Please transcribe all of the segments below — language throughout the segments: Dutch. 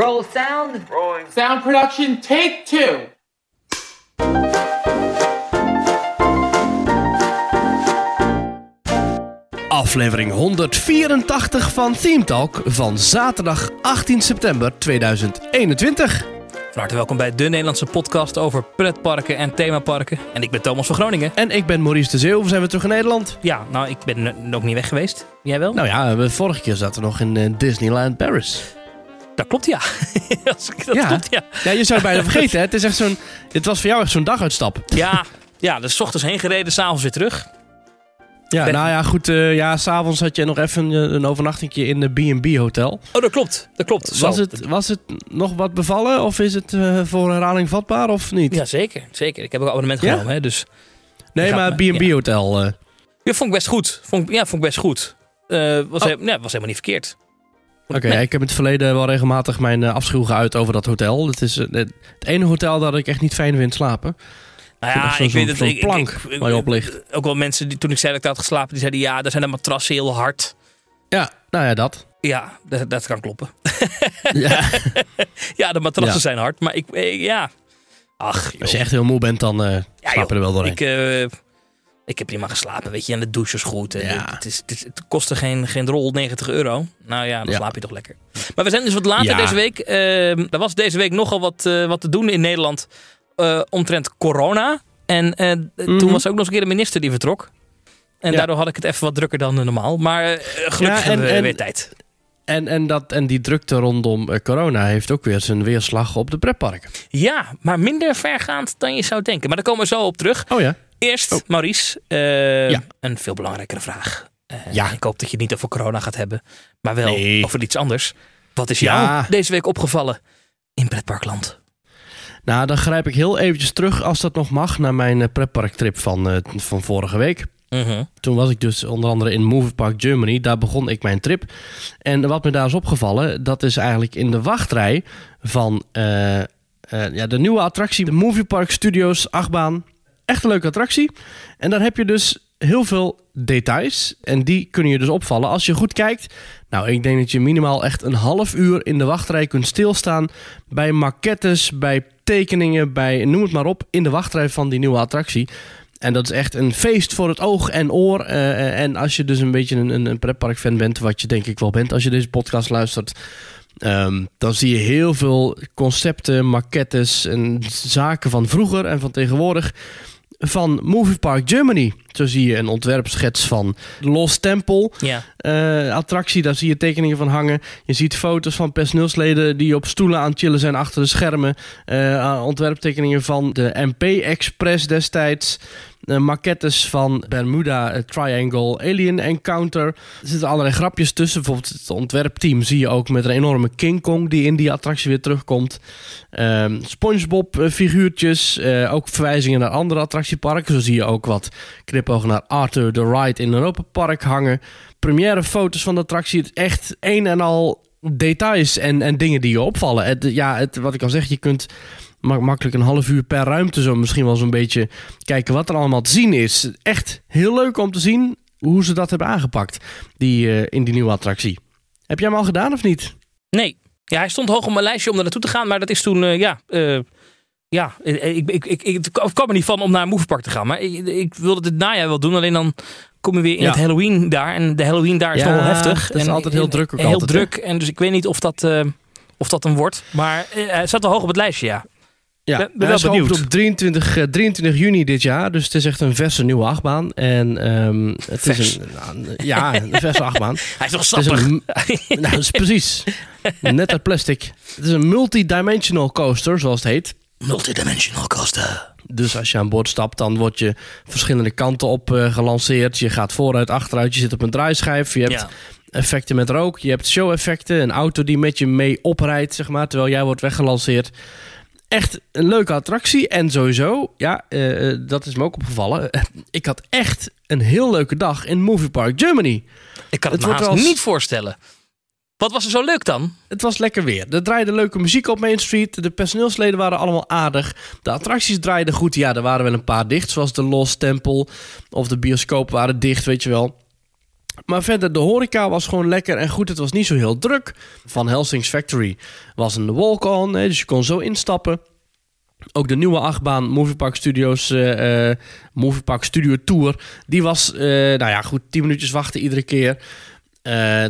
Roll sound. Sound production, take two. Aflevering 184 van Theme Talk van zaterdag 18 september 2021. Van harte welkom bij de Nederlandse podcast over pretparken en themaparken. En ik ben Thomas van Groningen. En ik ben Maurice de Zeeuw. We zijn weer terug in Nederland. Ja, nou, ik ben ook niet weg geweest. Jij wel? Nou ja, vorige keer zaten we nog in eh, Disneyland Paris. Dat klopt, ja. dat ja. klopt, ja. Ja, je zou het bijna vergeten. Hè? Het, is echt zo'n, het was voor jou echt zo'n daguitstap. ja, ja, dus ochtends heen gereden, s'avonds weer terug. Ja, nou ja, goed. Uh, ja, s'avonds had je nog even een overnachtingje in de B&B-hotel. Oh, dat klopt. Dat klopt. Was, het, was het nog wat bevallen of is het uh, voor herhaling vatbaar of niet? Ja, zeker. zeker. Ik heb ook abonnement genomen, hè, dus... Nee, maar B&B-hotel... Ja. Uh... vond ik best goed. Vond, ja, vond ik best goed. was, oh. he, was helemaal niet verkeerd. Oké, ik heb in het verleden wel regelmatig mijn eh, afschuw geuit over dat hotel. Eh, het is het ene hotel dat ik echt niet fijn vind slapen. Nou ja, ik, ik weet het. Ik, plank waar je op ligt. Eh, ook wel mensen, die, toen ik zei dat ik daar had geslapen, die zeiden... ja, daar zijn de matrassen heel hard. Ja, nou ja, dat. Ja, dat, dat kan kloppen. ja. ja, de matrassen zijn hard, maar ik... ja. Ach, joh. Als je echt heel moe bent, dan uh, slaap je er wel doorheen. Ik... Ik heb prima geslapen, weet je. En de douche is goed. En het, het, kostte geen, geen rol 90 euro. Nou ja, dan slaap je toch lekker. Maar we zijn dus wat later deze week. Ehm, er was deze week nogal wat, eh, wat te doen in Nederland eh, omtrent corona. En eh, toen mhm. was ook nog eens een keer de minister die vertrok. En daardoor had ik het even wat drukker dan normaal. Maar gelukkig hebben we weer tijd. En, en, dat, en die drukte rondom corona heeft ook weer zijn weerslag op de pretparken. Ja, maar minder vergaand dan je zou denken. Maar daar komen we zo op terug. Oh ja. Eerst, oh. Maurice, ehm, een veel belangrijkere vraag. Eh, ja. Ik hoop dat je het niet over corona gaat hebben, maar wel over iets anders. Wat is jou deze week opgevallen in pretparkland? Nou, dan grijp ik heel eventjes terug, als dat nog mag, naar mijn eh, pretparktrip van, eh, van vorige week. Mhm. Toen was ik dus onder andere in Moviepark Germany. Daar begon ik mijn trip. En wat me daar is opgevallen, dat is eigenlijk in de wachtrij van ja, de nieuwe attractie, de Moviepark Studios achtbaan echt een leuke attractie. En dan heb je dus heel veel details. En die kunnen je dus opvallen als je goed kijkt. Nou, ik denk dat je minimaal echt een half uur in de wachtrij kunt stilstaan. Bij maquettes, bij tekeningen, bij noem het maar op. In de wachtrij van die nieuwe attractie. En dat is echt een feest voor het oog en oor. Eh, eh, en als je dus een beetje een, een, een bent, wat je denk ik wel bent als je deze podcast luistert. Ehm, dan zie je heel veel concepten, maquettes en zaken van vroeger en van tegenwoordig van Movie Park Germany. Zo zie je een ontwerpschets van de Lost Temple ja. Eh, attractie. Daar zie je tekeningen van hangen. Je ziet foto's van personeelsleden die op stoelen aan het chillen zijn achter de schermen. Eh, ontwerptekeningen van de MP Express destijds maquettes van Bermuda Triangle Alien Encounter. Er zitten allerlei grapjes tussen. Bijvoorbeeld het ontwerpteam zie je ook met een enorme King Kong die in die attractie weer terugkomt. Ehm, Spongebob eh, figuurtjes. Eh, ook verwijzingen naar andere attractieparken. Zo zie je ook wat knipogen naar Arthur the Ride in Europa Park hangen. Première foto's van de attractie. Het echt een en al details en, en dingen die je opvallen. ja, het, wat ik al zeg, je kunt makkelijk een half uur per ruimte zo misschien wel zo'n beetje kijken wat er allemaal te zien is. Echt heel leuk om te zien hoe ze dat hebben aangepakt die, uh, in die nieuwe attractie. Heb jij hem al gedaan of niet? Nee. Ja, hij stond hoog op mijn lijstje om daar naartoe te gaan, maar dat is toen, uh, ja... Uh, ja, ik, ik, ik, ik, kwam er niet van om naar een moviepark te gaan. Maar ik, ik wilde dit najaar wel doen. Alleen dan kom je weer in het Halloween daar. En de Halloween daar is ja, toch wel heftig. Dat is en, altijd heel druk. Ook heel druk. En dus ik weet niet of dat, of dat een wordt. Maar hij zat wel hoog op het lijstje, ja. Ja, ben, zijn wel op 23, 23 eh, juni dit jaar. Dus het is echt een verse nieuwe achtbaan. En ehm, het is nou, een, ja, een verse achtbaan. Hij is nog sappig. nou, dat is precies. Net uit plastic. Het is een multidimensional coaster, zoals het heet. Multidimensional coaster. Dus als je aan boord stapt, dan word je verschillende kanten op eh, gelanceerd. Je gaat vooruit, achteruit, je zit op een draaischijf. Je hebt effecten met rook, je hebt show-effecten. Een auto die met je mee oprijdt, zeg maar, terwijl jij wordt weggelanceerd echt een leuke attractie. En sowieso, ja, eh, eh, dat is me ook opgevallen. Ik had echt een heel leuke dag in Movie Park Germany. Ik kan het, me haast niet voorstellen. Wat was er zo leuk dan? Het was lekker weer. Er draaide leuke muziek op Main Street. De personeelsleden waren allemaal aardig. De attracties draaiden goed. Ja, er waren wel een paar dicht, zoals de Lost Temple of de bioscoop waren dicht, weet je wel. Maar verder, de horeca was gewoon lekker en goed. Het was niet zo heel druk. Van Helsing's Factory was een walk-on, dus je kon zo instappen. Ook de nieuwe achtbaan Movie Park Studios, uh, eh, eh, Movie Park Studio Tour, die was, uh, nou ja, goed, 10 minuutjes wachten iedere keer.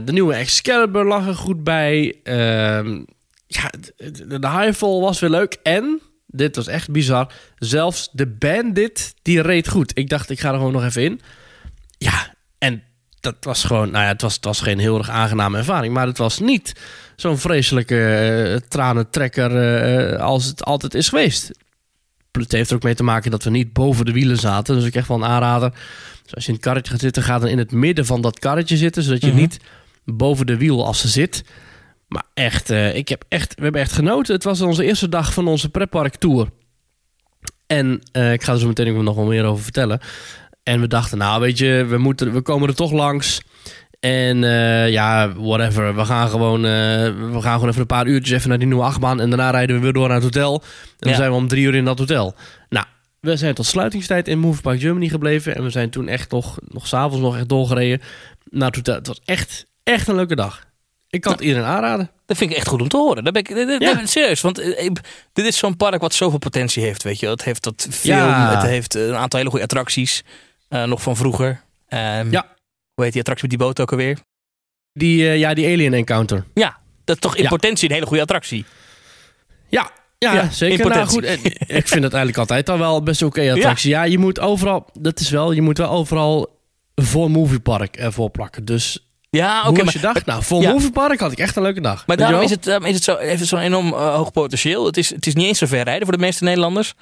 de nieuwe Excalibur lag er goed bij. Ehm, ja, de, de Highfall was weer leuk. En, dit was echt bizar, zelfs de Bandit, die reed goed. Ik dacht, ik ga er gewoon nog even in. Ja, en dat was gewoon, nou ja, het was, het was geen heel erg aangename ervaring. Maar het was niet zo'n vreselijke eh, tranentrekker eh, als het altijd is geweest. Het heeft er ook mee te maken dat we niet boven de wielen zaten. Dus ik echt wel een aanrader. Dus als je in het karretje gaat zitten, ga dan in het midden van dat karretje zitten. Zodat je mhm. niet boven de wiel als ze zit. Maar echt, eh, ik heb echt, we hebben echt genoten. Het was onze eerste dag van onze tour. En ik ga er zo meteen nog wel meer over vertellen. En we dachten, nou weet je, we, moeten, we komen er toch langs. En eh, ja, whatever. We gaan, gewoon, eh, we gaan gewoon even een paar uurtjes even naar die nieuwe achtbaan. En daarna rijden we weer door naar het hotel. En dan zijn we om drie uur in dat hotel. Nou, we zijn tot sluitingstijd in Move Park Germany gebleven. En we zijn toen echt nog, nog s'avonds nog echt doorgereden naar het Het was echt, echt een leuke dag. Ik kan het nou, iedereen aanraden. Dat vind ik echt goed om te horen. Daar ben ik, ja. serieus. Want eh, dit is zo'n park wat zoveel potentie heeft. Weet je, het heeft dat film, het heeft een aantal hele goede attracties. Eh, nog van vroeger. Ehm, ja. Hoe heet die attractie met die boot ook alweer? Die, eh, ja, die Alien Encounter. Ja, dat is toch in potentie een hele goede attractie. Ja, ja, zeker. Nou, goed, ik vind dat eigenlijk altijd al wel best oké attractie. Ja. je moet overal, dat is wel, je moet wel overal voor Moviepark ervoor plakken. Dus ja, oké. Okay, je dacht, nou, voor ja. Moviepark had ik echt een leuke dag. Maar daarom is het, ehm, is het zo, zo'n enorm eh, hoog potentieel. Het is, het is niet eens zo ver rijden voor de meeste Nederlanders.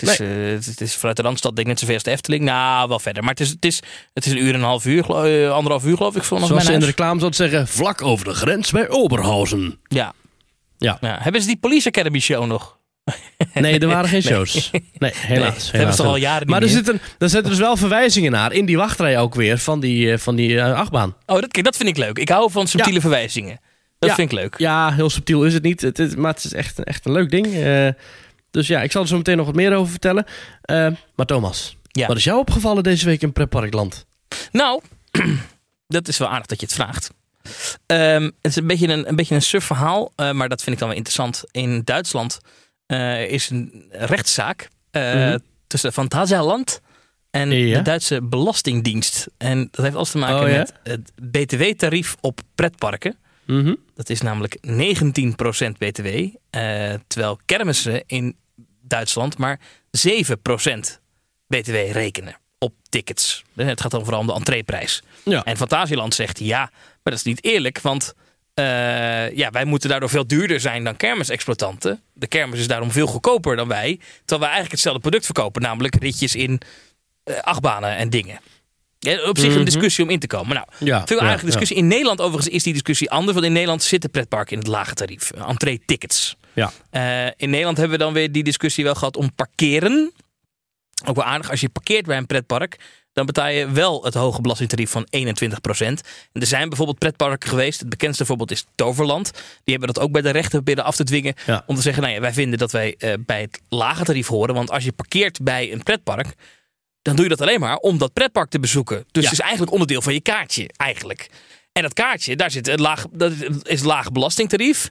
Het is, eh, het, is, vanuit de Randstad denk ik net zover als de Efteling. Nou, wel verder. Maar het is, het is, het is een uur en een half uur, eh, anderhalf uur geloof ik. Vanaf Zoals in de reclame zou zeggen, vlak over de grens bij Oberhausen. Ja. Ja. ja. Hebben ze die Police Academy show nog? Nee, er waren geen shows. Nee, helaas. Nee, hebben ze al jaren Maar er zitten, er zitten dus wel verwijzingen naar. In die wachtrij ook weer van die, eh, van die achtbaan. Oh, dat, dat vind ik leuk. Ik hou van subtiele verwijzingen. Dat vind ik leuk. Ja, heel subtiel is het niet. Het is, maar het is echt, echt een leuk ding. Uh, dus ja, ik zal er zo meteen nog wat meer over vertellen. Eh, maar Thomas, wat is jou opgevallen deze week in pretparkland? Nou, dat is wel aardig dat je het vraagt. Ehm, het is een beetje een, een, beetje een verhaal, eh, maar dat vind ik dan wel interessant. In Duitsland eh, is een rechtszaak mm-hmm. tussen Fantasialand en de Duitse Belastingdienst. En dat heeft alles te maken oh, met het btw-tarief op pretparken. Mhm. Dat is namelijk 19% BTW. Eh, terwijl kermissen in Duitsland maar 7% BTW rekenen op tickets. Het gaat dan vooral om de entreeprijs. Ja. En Fantasieland zegt ja, maar dat is niet eerlijk, want eh, ja, wij moeten daardoor veel duurder zijn dan kermisexploitanten. De kermis is daarom veel goedkoper dan wij, terwijl wij eigenlijk hetzelfde product verkopen, namelijk ritjes in eh, achtbanen en dingen op zich een mhm. discussie om in te komen. Nou, veel aardige discussie. In Nederland overigens is die discussie anders. Want in Nederland zitten pretparken in het lage tarief. Entree tickets. Ja. Eh, in Nederland hebben we dan weer die discussie wel gehad om parkeren. Ook wel aardig. Als je parkeert bij een pretpark, dan betaal je wel het hoge belastingtarief van 21%. En er zijn bijvoorbeeld pretparken geweest. Het bekendste voorbeeld is Toverland. Die hebben dat ook bij de rechter binnen af te dwingen. Om te zeggen, nou ja, wij vinden dat wij eh, bij het lage tarief horen. Want als je parkeert bij een pretpark dan doe je dat alleen maar om dat pretpark te bezoeken. Dus het is eigenlijk onderdeel van je kaartje, eigenlijk. En dat kaartje, daar zit een laag, dat is een laag belastingtarief.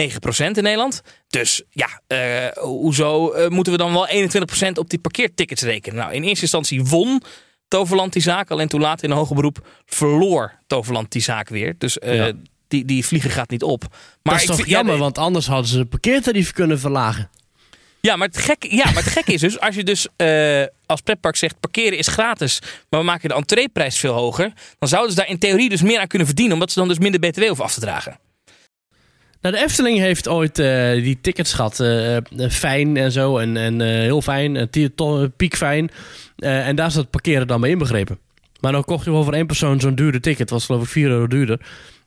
9% in Nederland. Dus ja, eh, hoezo eh, moeten we dan wel 21% op die parkeertickets rekenen? Nou, in eerste instantie won Toverland die zaak. Alleen toen later in een hoger beroep verloor Toverland die zaak weer. Dus eh, die, die vliegen gaat niet op. Maar dat is toch jammer, want anders hadden ze de parkeertarief kunnen verlagen. Ja, maar het gek, ja, maar het gek is dus, als je dus eh, als pretpark zegt parkeren is gratis, maar we maken de entreeprijs veel hoger, dan zouden ze daar in theorie dus meer aan kunnen verdienen, omdat ze dan dus minder btw hoeven af te dragen. Nou, de Efteling heeft ooit eh, die tickets gehad. Eh, fijn en zo. En, en heel fijn. piek fijn, en daar zat parkeren dan bij inbegrepen. Maar dan kocht je gewoon voor één persoon zo'n dure ticket. Dat was geloof ik 4 euro duurder.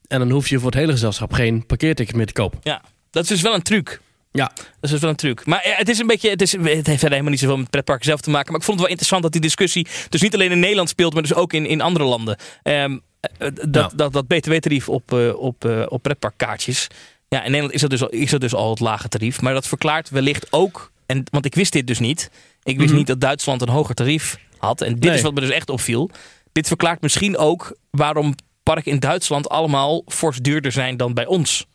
En dan hoef je voor het hele gezelschap geen parkeerticket meer te kopen. Ja, dat is dus wel een truc. Ja, dat is dus wel een truc. Maar eh, het is een beetje, het, is, het heeft helemaal niet zoveel met pretpark zelf te maken. Maar ik vond het wel interessant dat die discussie dus niet alleen in Nederland speelt, maar dus ook in, in andere landen. Ehm, eh, eh, dat, dat, dat btw-tarief op, op, op pretparkkaartjes. Ja, in Nederland is dat, dus al, is dat dus al het lage tarief. Maar dat verklaart wellicht ook, en, want ik wist dit dus niet. Ik wist mhm. niet dat Duitsland een hoger tarief had. En dit is wat me dus echt opviel. Dit verklaart misschien ook waarom parken in Duitsland allemaal fors duurder zijn dan bij ons.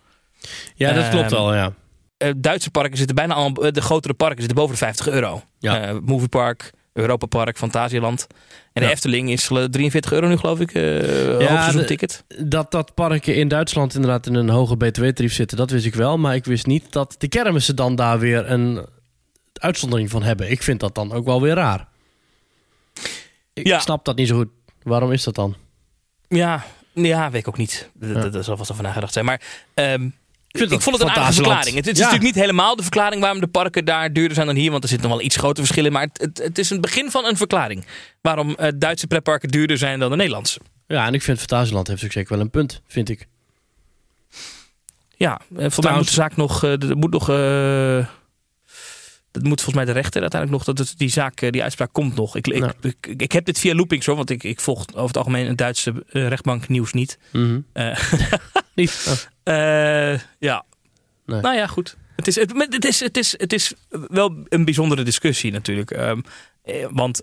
Ja, dat klopt al, ehm, ja. Eh, Duitse parken zitten bijna al, eh, de grotere parken zitten boven de 50 euro. Ja. Uh, eh, Moviepark, Europa Park, Fantasieland. En de Efteling is 43 euro nu, geloof ik. Uh, ja, ticket. Dat, dat parken in Duitsland inderdaad in een hoge btw-tarief zitten, dat wist ik wel. Maar ik wist niet dat de kermissen dan daar weer een uitzondering van hebben. Ik vind dat dan ook wel weer raar. Ik ja. snap dat niet zo goed. Waarom is dat dan? Ja, ja weet ik ook niet. Dat, was dat zal vast over nagedacht zijn. Maar um, ik vond het een aardige verklaring. Het, is natuurlijk niet helemaal de verklaring waarom de parken daar duurder zijn dan hier. Want er zitten nog wel iets grote verschillen. Maar het, het, het, is een begin van een verklaring. Waarom eh, Duitse pretparken duurder zijn dan de Nederlandse. Ja, en ik vind Fantasieland heeft ook zeker wel een punt, vind ik. Ja, eh, volgens mij moet de zaak nog... Uh, moet nog dat moet volgens mij de rechter uiteindelijk nog. Dat die zaak, die uitspraak komt nog. Ik, ik, ik, heb dit via loopings hoor, want ik, ik volg over het algemeen het Duitse rechtbank nieuws niet. Mm ja. Eh, nou ja, goed. Het is, het, het, is, het, is, het is wel een bijzondere discussie natuurlijk. Ehm, eh, want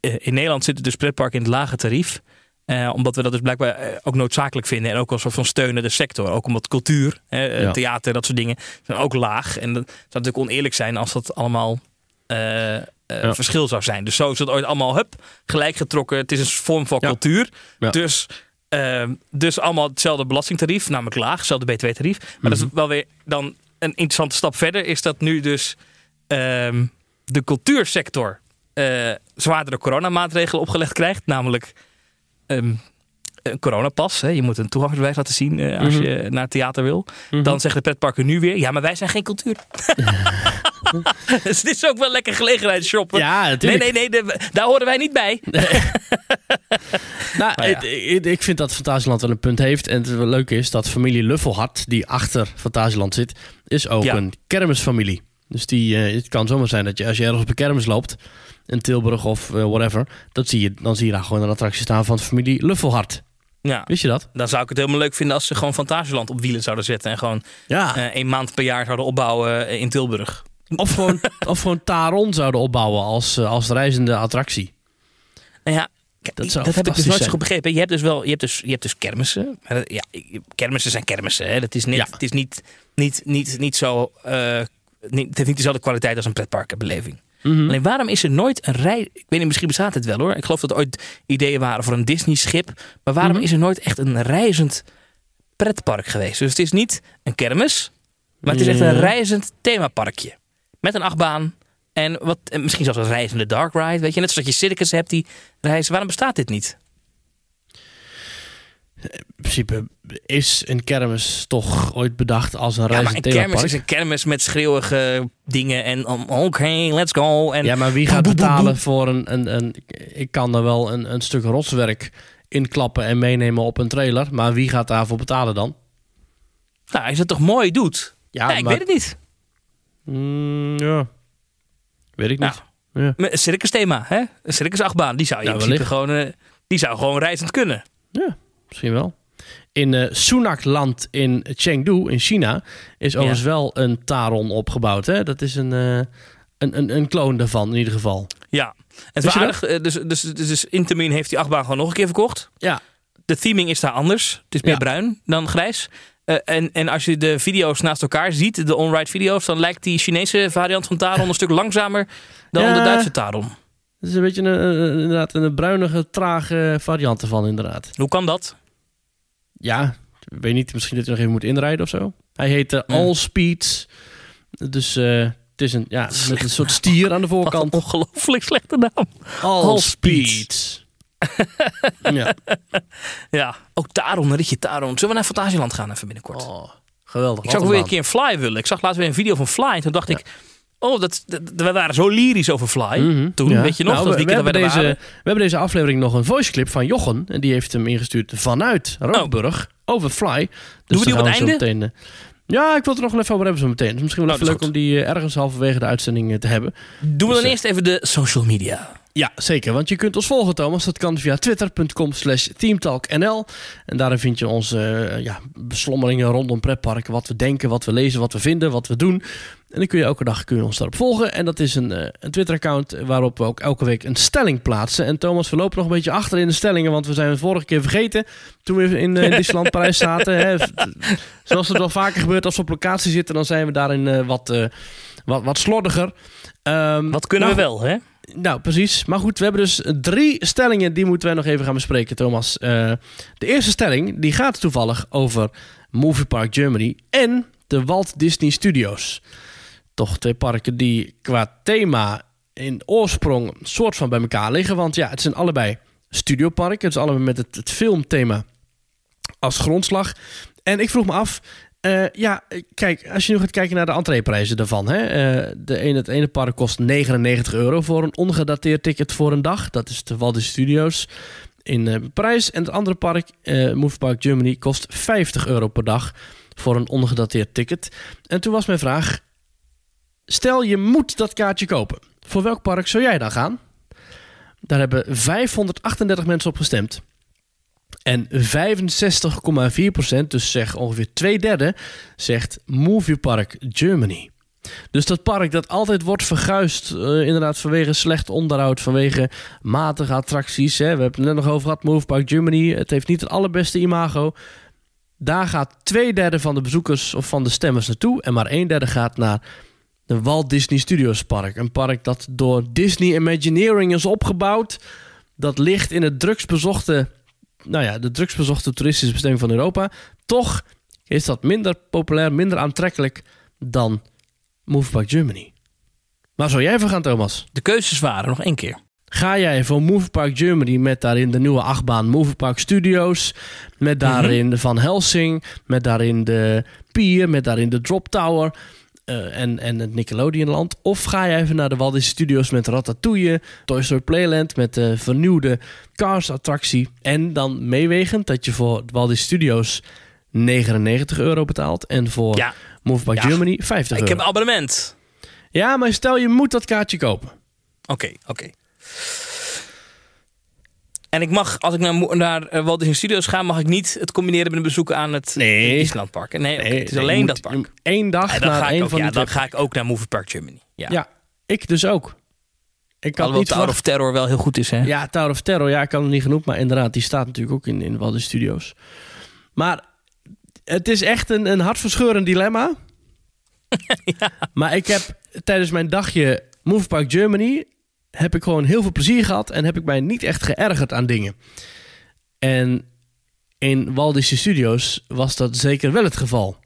eh, in Nederland zitten dus pretparken in het lage tarief. omdat we dat dus blijkbaar ook noodzakelijk vinden. En ook als soort van steunen de sector. Ook omdat cultuur, hè, ja. theater, dat soort dingen zijn ook laag. En dat zou natuurlijk oneerlijk zijn als dat allemaal uh, verschil zou zijn. Dus zo is het ooit allemaal hup, gelijk getrokken. Het is een vorm van cultuur. Dus Ehm, dus allemaal hetzelfde belastingtarief, namelijk laag, hetzelfde btw-tarief. Maar dat is mhm. wel weer dan een interessante stap verder, is dat nu dus ehm, de cultuursector uh, zwaardere coronamaatregelen opgelegd krijgt. Namelijk ehm, een coronapas. Hè? Je moet een toegangsbewijs laten zien eh, als mhm. je naar het theater wil. Mhm. Dan zeggen de Petparken nu weer: ja, maar wij zijn geen cultuur. dus dit is ook wel lekker shoppen. Ja, natuurlijk. Nee, nee, nee, daar horen wij niet bij. nou, ik, vind dat Fantasieland wel een punt heeft. En het leuke is dat familie Luffelhart, die achter Fantasieland zit, is ook een kermisfamilie. Dus die, eh, het kan zomaar zijn dat je als je ergens op een kermis loopt, in Tilburg of eh, whatever, dat zie je, dan zie je daar gewoon een attractie staan van familie Luffelhart. Ja. Wist je dat? Dan zou ik het helemaal leuk vinden als ze gewoon Fantasieland op wielen zouden zetten. En gewoon ja. Eh, een maand per jaar zouden opbouwen eh, in Tilburg. Of gewoon, of gewoon Taron zouden opbouwen als, eh, als reizende attractie. Nou ja, dat, dat heb ik dus nooit zo goed begrepen. Je hebt dus wel, je hebt dus, je hebt dus kermissen. Ja, kermissen zijn kermissen. Hè. Dat is niet, Het is niet, niet, niet, niet zo. het heeft niet dezelfde kwaliteit als een pretparkbeleving. Mhm. Alleen waarom is er nooit een rij... Ik weet niet, misschien bestaat het wel hoor. Ik geloof dat er ooit ideeën waren voor een Disney-schip. Maar waarom mhm. is er nooit echt een reizend pretpark geweest? Dus het is niet een kermis, maar het is echt een reizend themaparkje. Met een achtbaan en wat, en misschien zelfs een reizende dark ride. Weet je, net zoals je circus hebt die reizen. Waarom bestaat dit niet? in principe is een kermis toch ooit bedacht als een reis Ja, een kermis is een kermis met schreeuwige dingen en um, oké, let's go. En ja, maar wie gaat betalen voor een, een, een... Ik kan er wel een, een stuk rotswerk inklappen en meenemen op een trailer, maar wie gaat daarvoor betalen dan? Nou, als het toch mooi doet? Ja, maar... ik weet het niet. Mm, ja, weet ik niet. Ja. Een circus thema, hè? Een circus achtbaan, die zou je in principe gewoon... Eh, die zou gewoon reizend kunnen. Ja misschien wel. In uh, Sunakland in Chengdu in China is overigens wel een Taron opgebouwd. Hè? Dat is een, uh, een, een, een kloon daarvan in ieder geval. Ja, het is eh, dus, dus, dus, dus, Intamin heeft die achtbaan gewoon nog een keer verkocht. Ja. De theming is daar anders. Het is meer bruin dan grijs. en, en als je de video's naast elkaar ziet, de on-ride video's, dan lijkt die Chinese variant van Taron een stuk langzamer dan de Duitse Taron. Het is een beetje inderdaad een bruinige, trage variant ervan, inderdaad. Hoe kan dat? ja, weet niet, misschien dat hij nog even moet inrijden of zo. Hij heette uh, All Dus eh, het is een, ja, met een soort stier aan de voorkant. ongelooflijk slechte naam. All, ja. ja, ook daarom, een je daarom. Zullen we naar Fantasieland gaan even binnenkort? Oh, geweldig. Ik zou ook weer een keer een Fly willen. Ik zag laatst weer een video van Fly en toen dacht ik... Oh, dat, we waren zo lyrisch over Fly mhm. toen. Weet je nog? Nou, dat we, we, hebben deze, we hebben deze aflevering nog een voice clip van Jochen. En die heeft hem ingestuurd vanuit oh. Roodburg over Fly. Dus Doen we die op het einde? Meteen, eh, ja, ik wil het er nog even over hebben zo meteen. is dus misschien wel nou, leuk om die eh, ergens halverwege de uitzending eh, te hebben. Doen we dan dus, eerst even de social media. Ja, zeker. Want je kunt ons volgen, Thomas. Dat kan via twitter.com slash teamtalknl. En daarin vind je onze eh, ja, beslommeringen rondom pretparken. Wat we denken, wat we lezen, wat we vinden, wat we doen. En dan kun je elke dag kun je ons daarop volgen. En dat is een, eh, een Twitter-account waarop we ook elke week een stelling plaatsen. En Thomas, we lopen nog een beetje achter in de stellingen. Want we zijn het vorige keer vergeten. Toen we in, uh, in Disneyland Parijs zaten. Hè, zoals het wel vaker gebeurt als we op locatie zitten. Dan zijn we daarin wat, wat, wat slordiger. Um, wat kunnen we wel, hè? nou, precies. Maar goed, we hebben dus drie stellingen die moeten wij nog even gaan bespreken, Thomas. Eh, de eerste stelling die gaat toevallig over Movie Park Germany en de Walt Disney Studios. Toch twee parken die qua thema in oorsprong soort van bij elkaar liggen. Want ja, het zijn allebei studioparken. Het is allebei met het, het filmthema als grondslag. En ik vroeg me af, eh, ja, eh, kijk, als je nu gaat kijken naar de entreeprijzen daarvan. Hè? Eh, de ene, het ene park kost 99 euro voor een ongedateerd ticket voor een dag. Dat is de Walt Studios in prijs, Parijs. En het andere park, Move Park Germany, kost 50 euro per dag voor een ongedateerd ticket. En toen was mijn vraag, stel je moet dat kaartje kopen. Voor welk park zou jij dan gaan? Daar hebben 538 mensen op gestemd. En 65,4%, dus zeg ongeveer twee derde, zegt Movie Park Germany. Dus dat park dat altijd wordt verguisd, eh, inderdaad vanwege slecht onderhoud, vanwege matige attracties. Hè. We hebben het net nog over gehad, Move Park Germany. Het heeft niet het allerbeste imago. Daar gaat twee derde van de bezoekers of van de stemmers naartoe. En maar een derde gaat naar de Walt Disney Studios Park. Een park dat door Disney Imagineering is opgebouwd. Dat ligt in het drugsbezochte nou ja, de drugsbezochte toeristische bestemming van Europa. Toch is dat minder populair, minder aantrekkelijk dan Park Germany. Waar zou jij voor gaan, Thomas? De keuzes waren nog één keer. Ga jij voor Movepark Germany met daarin de nieuwe achtbaan Movepark Studios, met daarin mhm. de Van Helsing, met daarin de pier, met daarin de Drop Tower? Eh, en, en het Nickelodeonland. Of ga je even naar de Walt Disney Studios met Ratatouille, Toy Story Playland met de eh, vernieuwde Cars-attractie. En dan meewegend dat je voor Walt Disney Studios 99 euro betaalt en voor Move by Germany 50 euro. Ik heb een abonnement. Ja, maar stel je moet dat kaartje kopen. Oké, oké. En ik mag, als ik naar, naar eh, Walt Disney Studios ga, mag ik niet het combineren met een bezoek aan het nee. Nee, het is alleen dat park. Eén dag ja, dan ga ik ook, van dan ga ik ook naar Movie Park Germany. Ja, ja ik dus ook. Ik kan niet Tower of Terror wel heel goed is, hè? Ja, Tower of Terror, ja, ik kan hem niet genoeg. Maar inderdaad, die staat natuurlijk ook in, in Walt Disney Studios. Maar het is echt een, een hartverscheurend dilemma. ja. Maar ik heb tijdens mijn dagje Move Park Germany heb ik gewoon heel veel plezier gehad en heb ik mij niet echt geërgerd aan dingen. En in Waldische Studios was dat zeker wel het geval.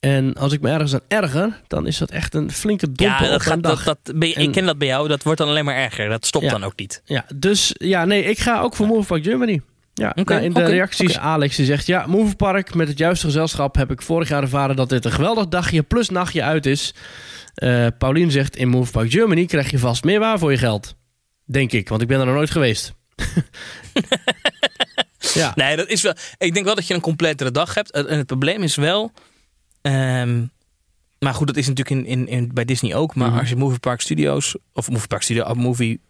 En als ik me ergens aan erger, dan is dat echt een flinke domper ja, dat gaat, Dat, dat, ik ken dat bij jou, dat wordt dan alleen maar erger. Dat stopt dan ook niet. Ja, dus ja, nee, ik ga ook voor ja. Park Germany. Ja, nou, in de reacties Alex die zegt... Ja, Movepark met het juiste gezelschap heb ik vorig jaar ervaren... dat dit een geweldig dagje plus nachtje uit is. Uh, Paulien zegt... In Movepark Germany krijg je vast meer waar voor je geld. Denk ik, want ik ben er nog nooit geweest. ja. Nee, dat is wel... Ik denk wel dat je een completere dag hebt. Eh, en het probleem is wel... Ehm, maar goed, dat is natuurlijk in, in, bij Disney ook. Maar mhm. als je Movie Park Studios... Of Movie Park Studio... Movie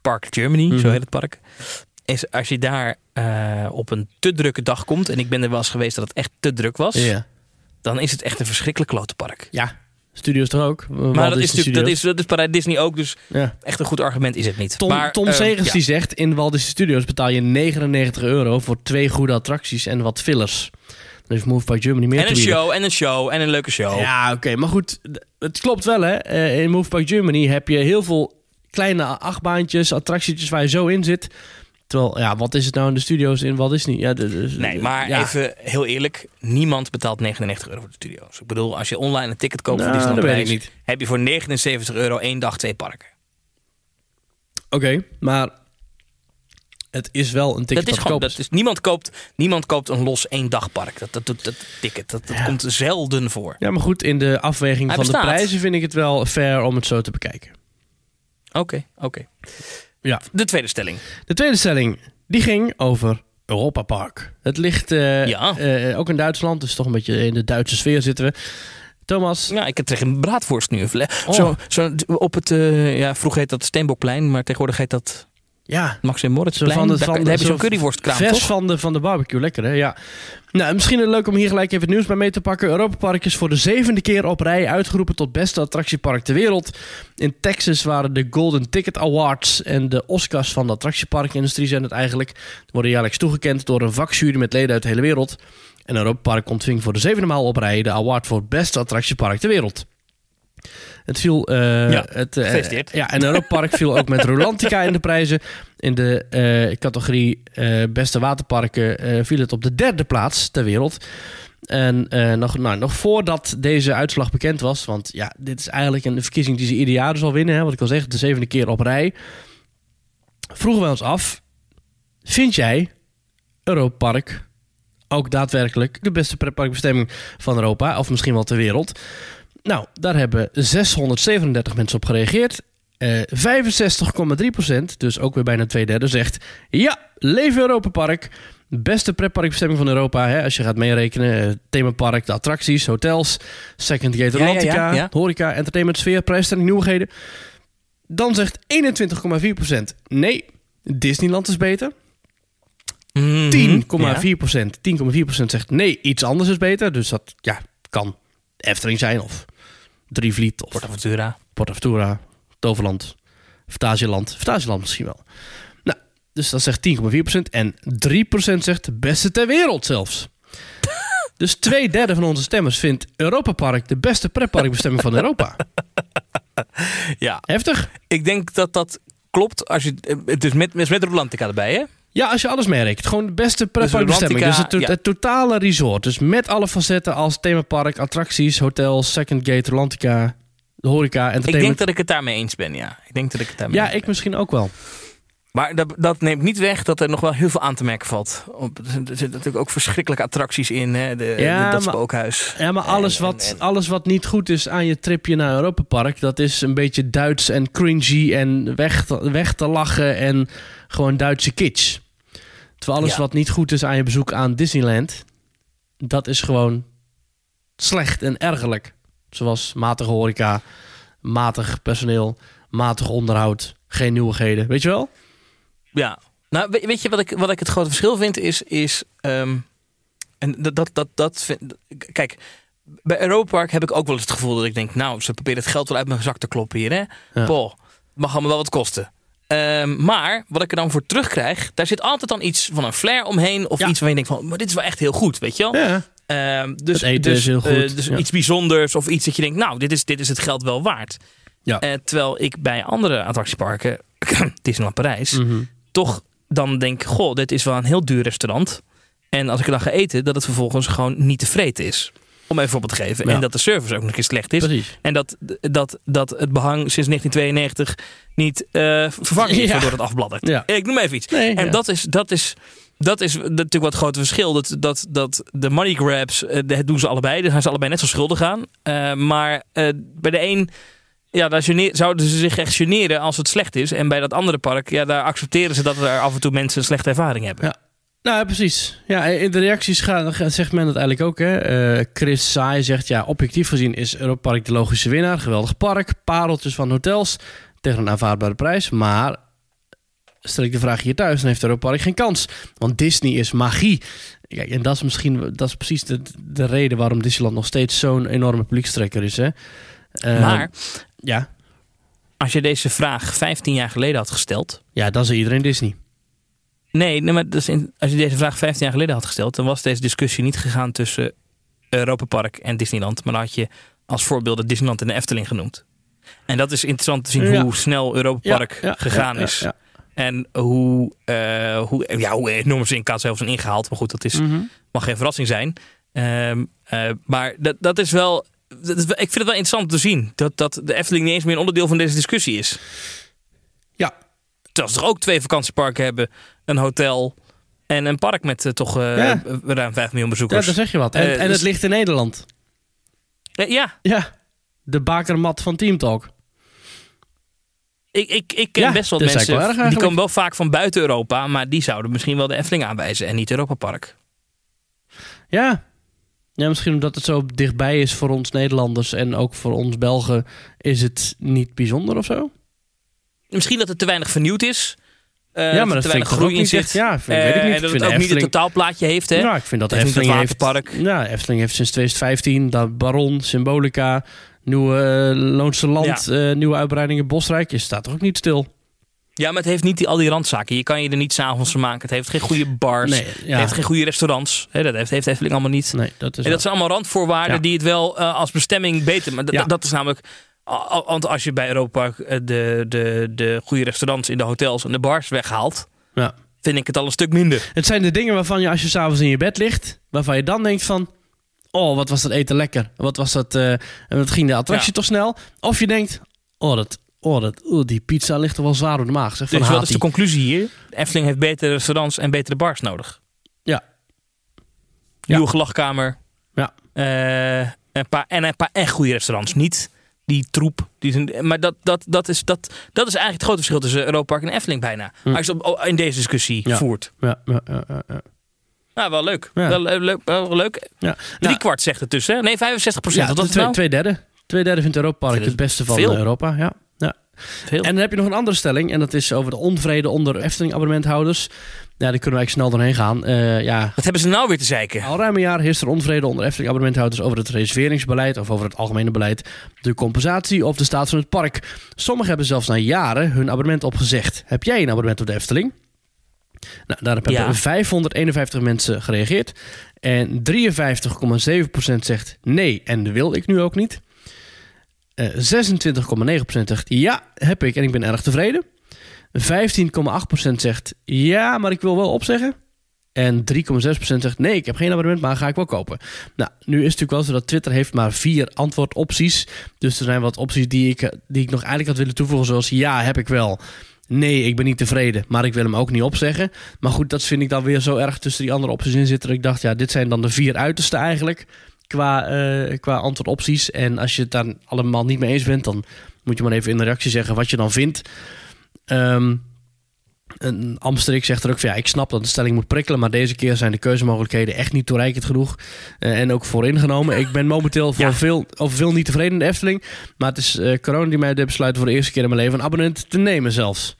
Park Germany, zo mhm. heet het park is als je daar eh, op een te drukke dag komt, en ik ben er wel eens geweest dat het echt te druk was, ja. dan is het echt een verschrikkelijk klote Ja, Studios er ook. Maar dat is, natuurlijk, dat, is, dat is Disney ook, dus echt een goed argument is het niet. Tom, maar, Tom eh, Segers die zegt, in Walt Disney Studios betaal je 99 euro voor twee goede attracties en wat fillers. Dus Move by Germany meer En een show, en een show, en een leuke show. Ja, oké. maar goed, het klopt wel hè. Eh, in Move by Germany heb je heel veel kleine achtbaantjes, attractietjes waar je zo in zit. Terwijl, ja, wat is het nou in de studio's in is niet? Ja, nee, maar even heel eerlijk. Niemand betaalt 99 euro voor de studio's. Ik bedoel, als je online een ticket koopt voor nou, Disneyland Parijs... Niet. heb je voor 79 euro één dag twee parken. Oké, maar het is wel een ticket dat, is gewoon, dat is, niemand, koopt, niemand koopt een los één dag Dat, dat, dat, dat ticket, dat, komt zelden voor. Ja, maar goed, in de afweging van de prijzen vind ik het wel fair om het zo te bekijken. Oké, oké. Ja. De tweede stelling. De tweede stelling, die ging over Europa Park. Het ligt eh, ja. Eh, ook in Duitsland, dus toch een beetje in de Duitse sfeer zitten we. Thomas. Ja, ik heb tegen een braadworst nu. Oh. Zo, zo, op het, eh, ja, vroeger heet dat Steenbokplein, maar tegenwoordig heet dat ja. Max en Van de, van de, heb je vers van de, van de barbecue, lekker hè? Ja. Nou, misschien leuk om hier gelijk even het nieuws bij mee te pakken. Europa Park is voor de zevende keer op rij uitgeroepen tot beste attractiepark ter wereld. In Texas waren de Golden Ticket Awards en de Oscars van de attractieparkindustrie zijn het eigenlijk. Die worden jaarlijks toegekend door een vakjury met leden uit de hele wereld. En Europa Park ontving voor de zevende maal op rij de award voor beste attractiepark ter wereld. Het viel. Eh, ja, het, eh, ja, en Europa Park viel ook met Rolantica in de prijzen. In de eh, categorie beste waterparken viel het op de derde plaats ter wereld. En nog, nou, nog voordat deze uitslag bekend was, want ja, dit is eigenlijk een verkiezing die ze ieder jaar zal dus winnen. Hè, wat ik al zeg, de zevende keer op rij. Vroegen we ons af: vind jij Europa Park ook daadwerkelijk de beste pretparkbestemming van Europa, of misschien wel ter wereld? Nou, daar hebben 637 mensen op gereageerd. Uh, eh, 65,3%, dus ook weer bijna twee derde, zegt... Ja, leven Europa Park. Beste pretparkbestemming van Europa, hè, als je gaat meerekenen. Eh, themapark, de attracties, hotels, Second Gate Atlantica... Ja, horeca, entertainment sfeer, prijsstelling, nieuwigheden. Dan zegt 21,4% nee, Disneyland is beter. 10,4%. Mhm. 10,4% zegt nee, iets anders is beter. Dus dat ja, kan Efteling zijn of Drie of Portaventura. Portaventura, Toverland, Fantasieland. Fantasieland misschien wel. Nou, dus dat zegt 10,4% en 3% zegt de beste ter wereld zelfs. dus twee derde van onze stemmers vindt Europa Park de beste pretparkbestemming van Europa. Ja. Heftig? Ik denk dat dat klopt. Als je, dus is met, met Rolantica erbij, hè? Ja, als je alles merkt. Gewoon de beste dus pretparkbestemming. Dus, het, het, totale resort. Dus met alle facetten als themapark, attracties, hotels, second gate, Atlantica de horeca, en. Ik denk dat ik het daarmee eens ben, ja. Ik denk dat ik het daarmee Ja, ik misschien ook wel. Maar dat, dat, neemt niet weg dat er nog wel heel veel aan te merken valt. Er zitten natuurlijk ook verschrikkelijke attracties in, hè? De, ja, dat maar, spookhuis. Ja, maar alles, wat, alles wat niet goed is aan je tripje naar Europa Park, dat is een beetje Duits en cringy en weg te, weg te lachen en gewoon Duitse kitsch alles wat niet goed is aan je bezoek aan Disneyland, dat is gewoon slecht en ergerlijk. Zoals matige horeca, matig personeel, matig onderhoud, geen nieuwigheden. Weet je wel? Ja. Nou, weet je wat ik, wat ik het grote verschil vind is. is ehm, en dat, dat, dat, dat vind, Kijk, bij Europa Park heb ik ook wel eens het gevoel dat ik denk, nou, ze proberen het geld wel uit mijn zak te kloppen hier. Hè? Paul, mag allemaal wel wat kosten. Ehm, maar wat ik er dan voor terugkrijg, daar zit altijd dan iets van een flair omheen. Of iets waarvan je denkt van, maar dit is wel echt heel goed, weet je wel? Ja. Ehm, dus het dus, is heel eh, goed. dus iets bijzonders of iets dat je denkt, nou, dit is, dit is het geld wel waard. Ja. Eh, terwijl ik bij andere attractieparken, Disneyland Parijs, mm -hmm. toch dan denk, goh, dit is wel een heel duur restaurant. En als ik er dan ga eten, dat het vervolgens gewoon niet tevreden is. Om even voorbeeld te geven. En dat de service ook nog eens slecht is. En dat, dat, dat het behang sinds 1992 niet eh, vervangen is, door waardoor het afbladdert. Ik noem even iets. en dat is. Dat is dat is natuurlijk wat grote verschil. Dat, dat, dat de money grabs, eh, dat doen ze allebei. Daar zijn ze allebei net zo schuldig aan. Eh, maar bij de een ja, daar geneer, zouden ze zich echt generen als het slecht is. En bij dat andere park, ja, daar accepteren ze dat er af en toe mensen een slechte ervaring hebben. Nou, precies. Ja, in de reacties gaat, zegt men dat eigenlijk ook. Hè? Eh, Chris Saai zegt, ja, objectief gezien is Europark de logische winnaar. Geweldig park, pareltjes van hotels tegen een aanvaardbare prijs. Maar stel ik de vraag hier thuis, dan heeft Park geen kans. Want Disney is magie. Kijk, en dat is misschien dat is precies de, de reden waarom Disneyland nog steeds zo'n enorme publiekstrekker is. Hè? Eh, maar, ja. als je deze vraag 15 jaar geleden had gesteld... Ja, dan is iedereen Disney. Nee, nee maar dus als je deze vraag 15 jaar geleden had gesteld, dan was deze discussie niet gegaan tussen Europa Park en Disneyland. Maar dan had je als voorbeelden Disneyland en de Efteling genoemd. En dat is interessant te zien hoe snel Europa Park gegaan is. En hoe, uh, hoe, ja, hoe enorm ze in zijn ingehaald. Maar goed, dat is, mhm. mag geen verrassing zijn. Ehm, eh, maar dat, dat is wel. Dat is, ik vind het wel interessant te zien dat, dat de Efteling niet eens meer een onderdeel van deze discussie is. Ja. Terwijl ze toch ook twee vakantieparken hebben een hotel en een park met eh, toch uh, ja. ruim 5 miljoen bezoekers. Ja, daar zeg je wat. En, eh, en het dus- ligt in Nederland. ja. Ja. De bakermat van Team Talk. Ik, ik, ik ken best wel mensen, die komen wel vaak van buiten Europa, maar die zouden misschien wel de Efteling aanwijzen en niet Europa Park. Ja, ja, misschien omdat het zo dichtbij is voor ons Nederlanders en ook voor ons Belgen, is het niet bijzonder of zo? Misschien dat het te weinig vernieuwd is. Eh, ja, maar dat te weinig groei in zit. Ja, vind, weet ik eh, niet. En dat het ook niet het totaalplaatje heeft. Hè? Ja, nou, ik vind dat, dat Efteling heeft... Ja, Efteling heeft sinds 2015 dat Baron, Symbolica, Nieuwe uh, Loonse Land, Nieuwe Uitbreidingen Bosrijk. Je staat toch ook niet stil? Ja, maar het heeft niet die, al die randzaken. Je kan je er niet s'avonds van maken. Het heeft geen goede bars. Nee, Het heeft geen goede restaurants. dat heeft, heeft Efteling allemaal niet. Nee, dat is en dat zijn allemaal randvoorwaarden die het wel als bestemming beter... Maar dat is namelijk want als je bij Europa eh, de, de, de goede restaurants in de hotels en de bars weghaalt, ja. vind ik het al een stuk minder. Het zijn de dingen waarvan je als je s'avonds in je bed ligt, waarvan je dan denkt van, oh, wat was dat eten lekker. Wat was dat, eh, en uh, wat ging de attractie toch snel. Of je denkt, oh, dat, oh, dat, oh, die pizza ligt er wel zwaar op de maag. Zeg, van dus wat is de conclusie hier? Efteling heeft betere restaurants en betere bars nodig. Ja. Nieuwe ja. gelachkamer. Ja. Eh, een paar, en een paar echt goede restaurants. Niet die troep. Die zijn, maar dat, dat, dat, is, dat, dat is eigenlijk het grote verschil tussen Europa en Efteling bijna. maar hm. Als je in deze discussie voert. Ja, ja, ja, ja. Nou, wel leuk. Wel, leuk, wel leuk. Ja. Drie nou. kwart zegt het dus, hè? Nee, 65 procent. dat twee, nou? twee derde. Twee derde vindt Europa Park het beste van Europa. Ja. Ja. Veel. En dan heb je nog een andere stelling. En dat is over de onvrede onder Efteling abonnementhouders. Ja, daar kunnen we eigenlijk snel doorheen gaan. Eh, ja. Wat hebben ze nou weer te zeiken? Al ruim een jaar is er onvrede onder Efteling-abonnementhouders over het reserveringsbeleid of over het algemene beleid, de compensatie of de staat van het park. Sommigen hebben zelfs na jaren hun abonnement opgezegd. Heb jij een abonnement op de Efteling? Nou, daarop hebben ja. 551 mensen gereageerd. En 53,7% zegt nee en wil ik nu ook niet. Uh, eh, 26,9% zegt ja, heb ik en ik ben erg tevreden. 15,8% zegt ja, maar ik wil wel opzeggen. En 3,6% zegt nee, ik heb geen abonnement, maar ga ik wel kopen. Nou, nu is het natuurlijk wel zo dat Twitter heeft maar vier antwoordopties. Dus er zijn wat opties die ik, eh, die ik nog eigenlijk had willen toevoegen. Zoals ja, heb ik wel. Nee, ik ben niet tevreden, maar ik wil hem ook niet opzeggen. Maar goed, dat vind ik dan weer zo erg tussen die andere opties in zitten. Dat ik dacht, ja, dit zijn dan de vier uiterste eigenlijk qua, eh, qua antwoordopties. En als je het daar allemaal niet mee eens bent, dan moet je maar even in de reactie zeggen wat je dan vindt. Um, een zegt er ook van ja, ik snap dat de stelling moet prikkelen, maar deze keer zijn de keuzemogelijkheden echt niet toereikend genoeg eh, en ook vooringenomen. Ik ben momenteel voor veel, over veel niet tevreden in de Efteling, maar het is eh, corona die mij de besluit voor de eerste keer in mijn leven een abonnement te nemen zelfs.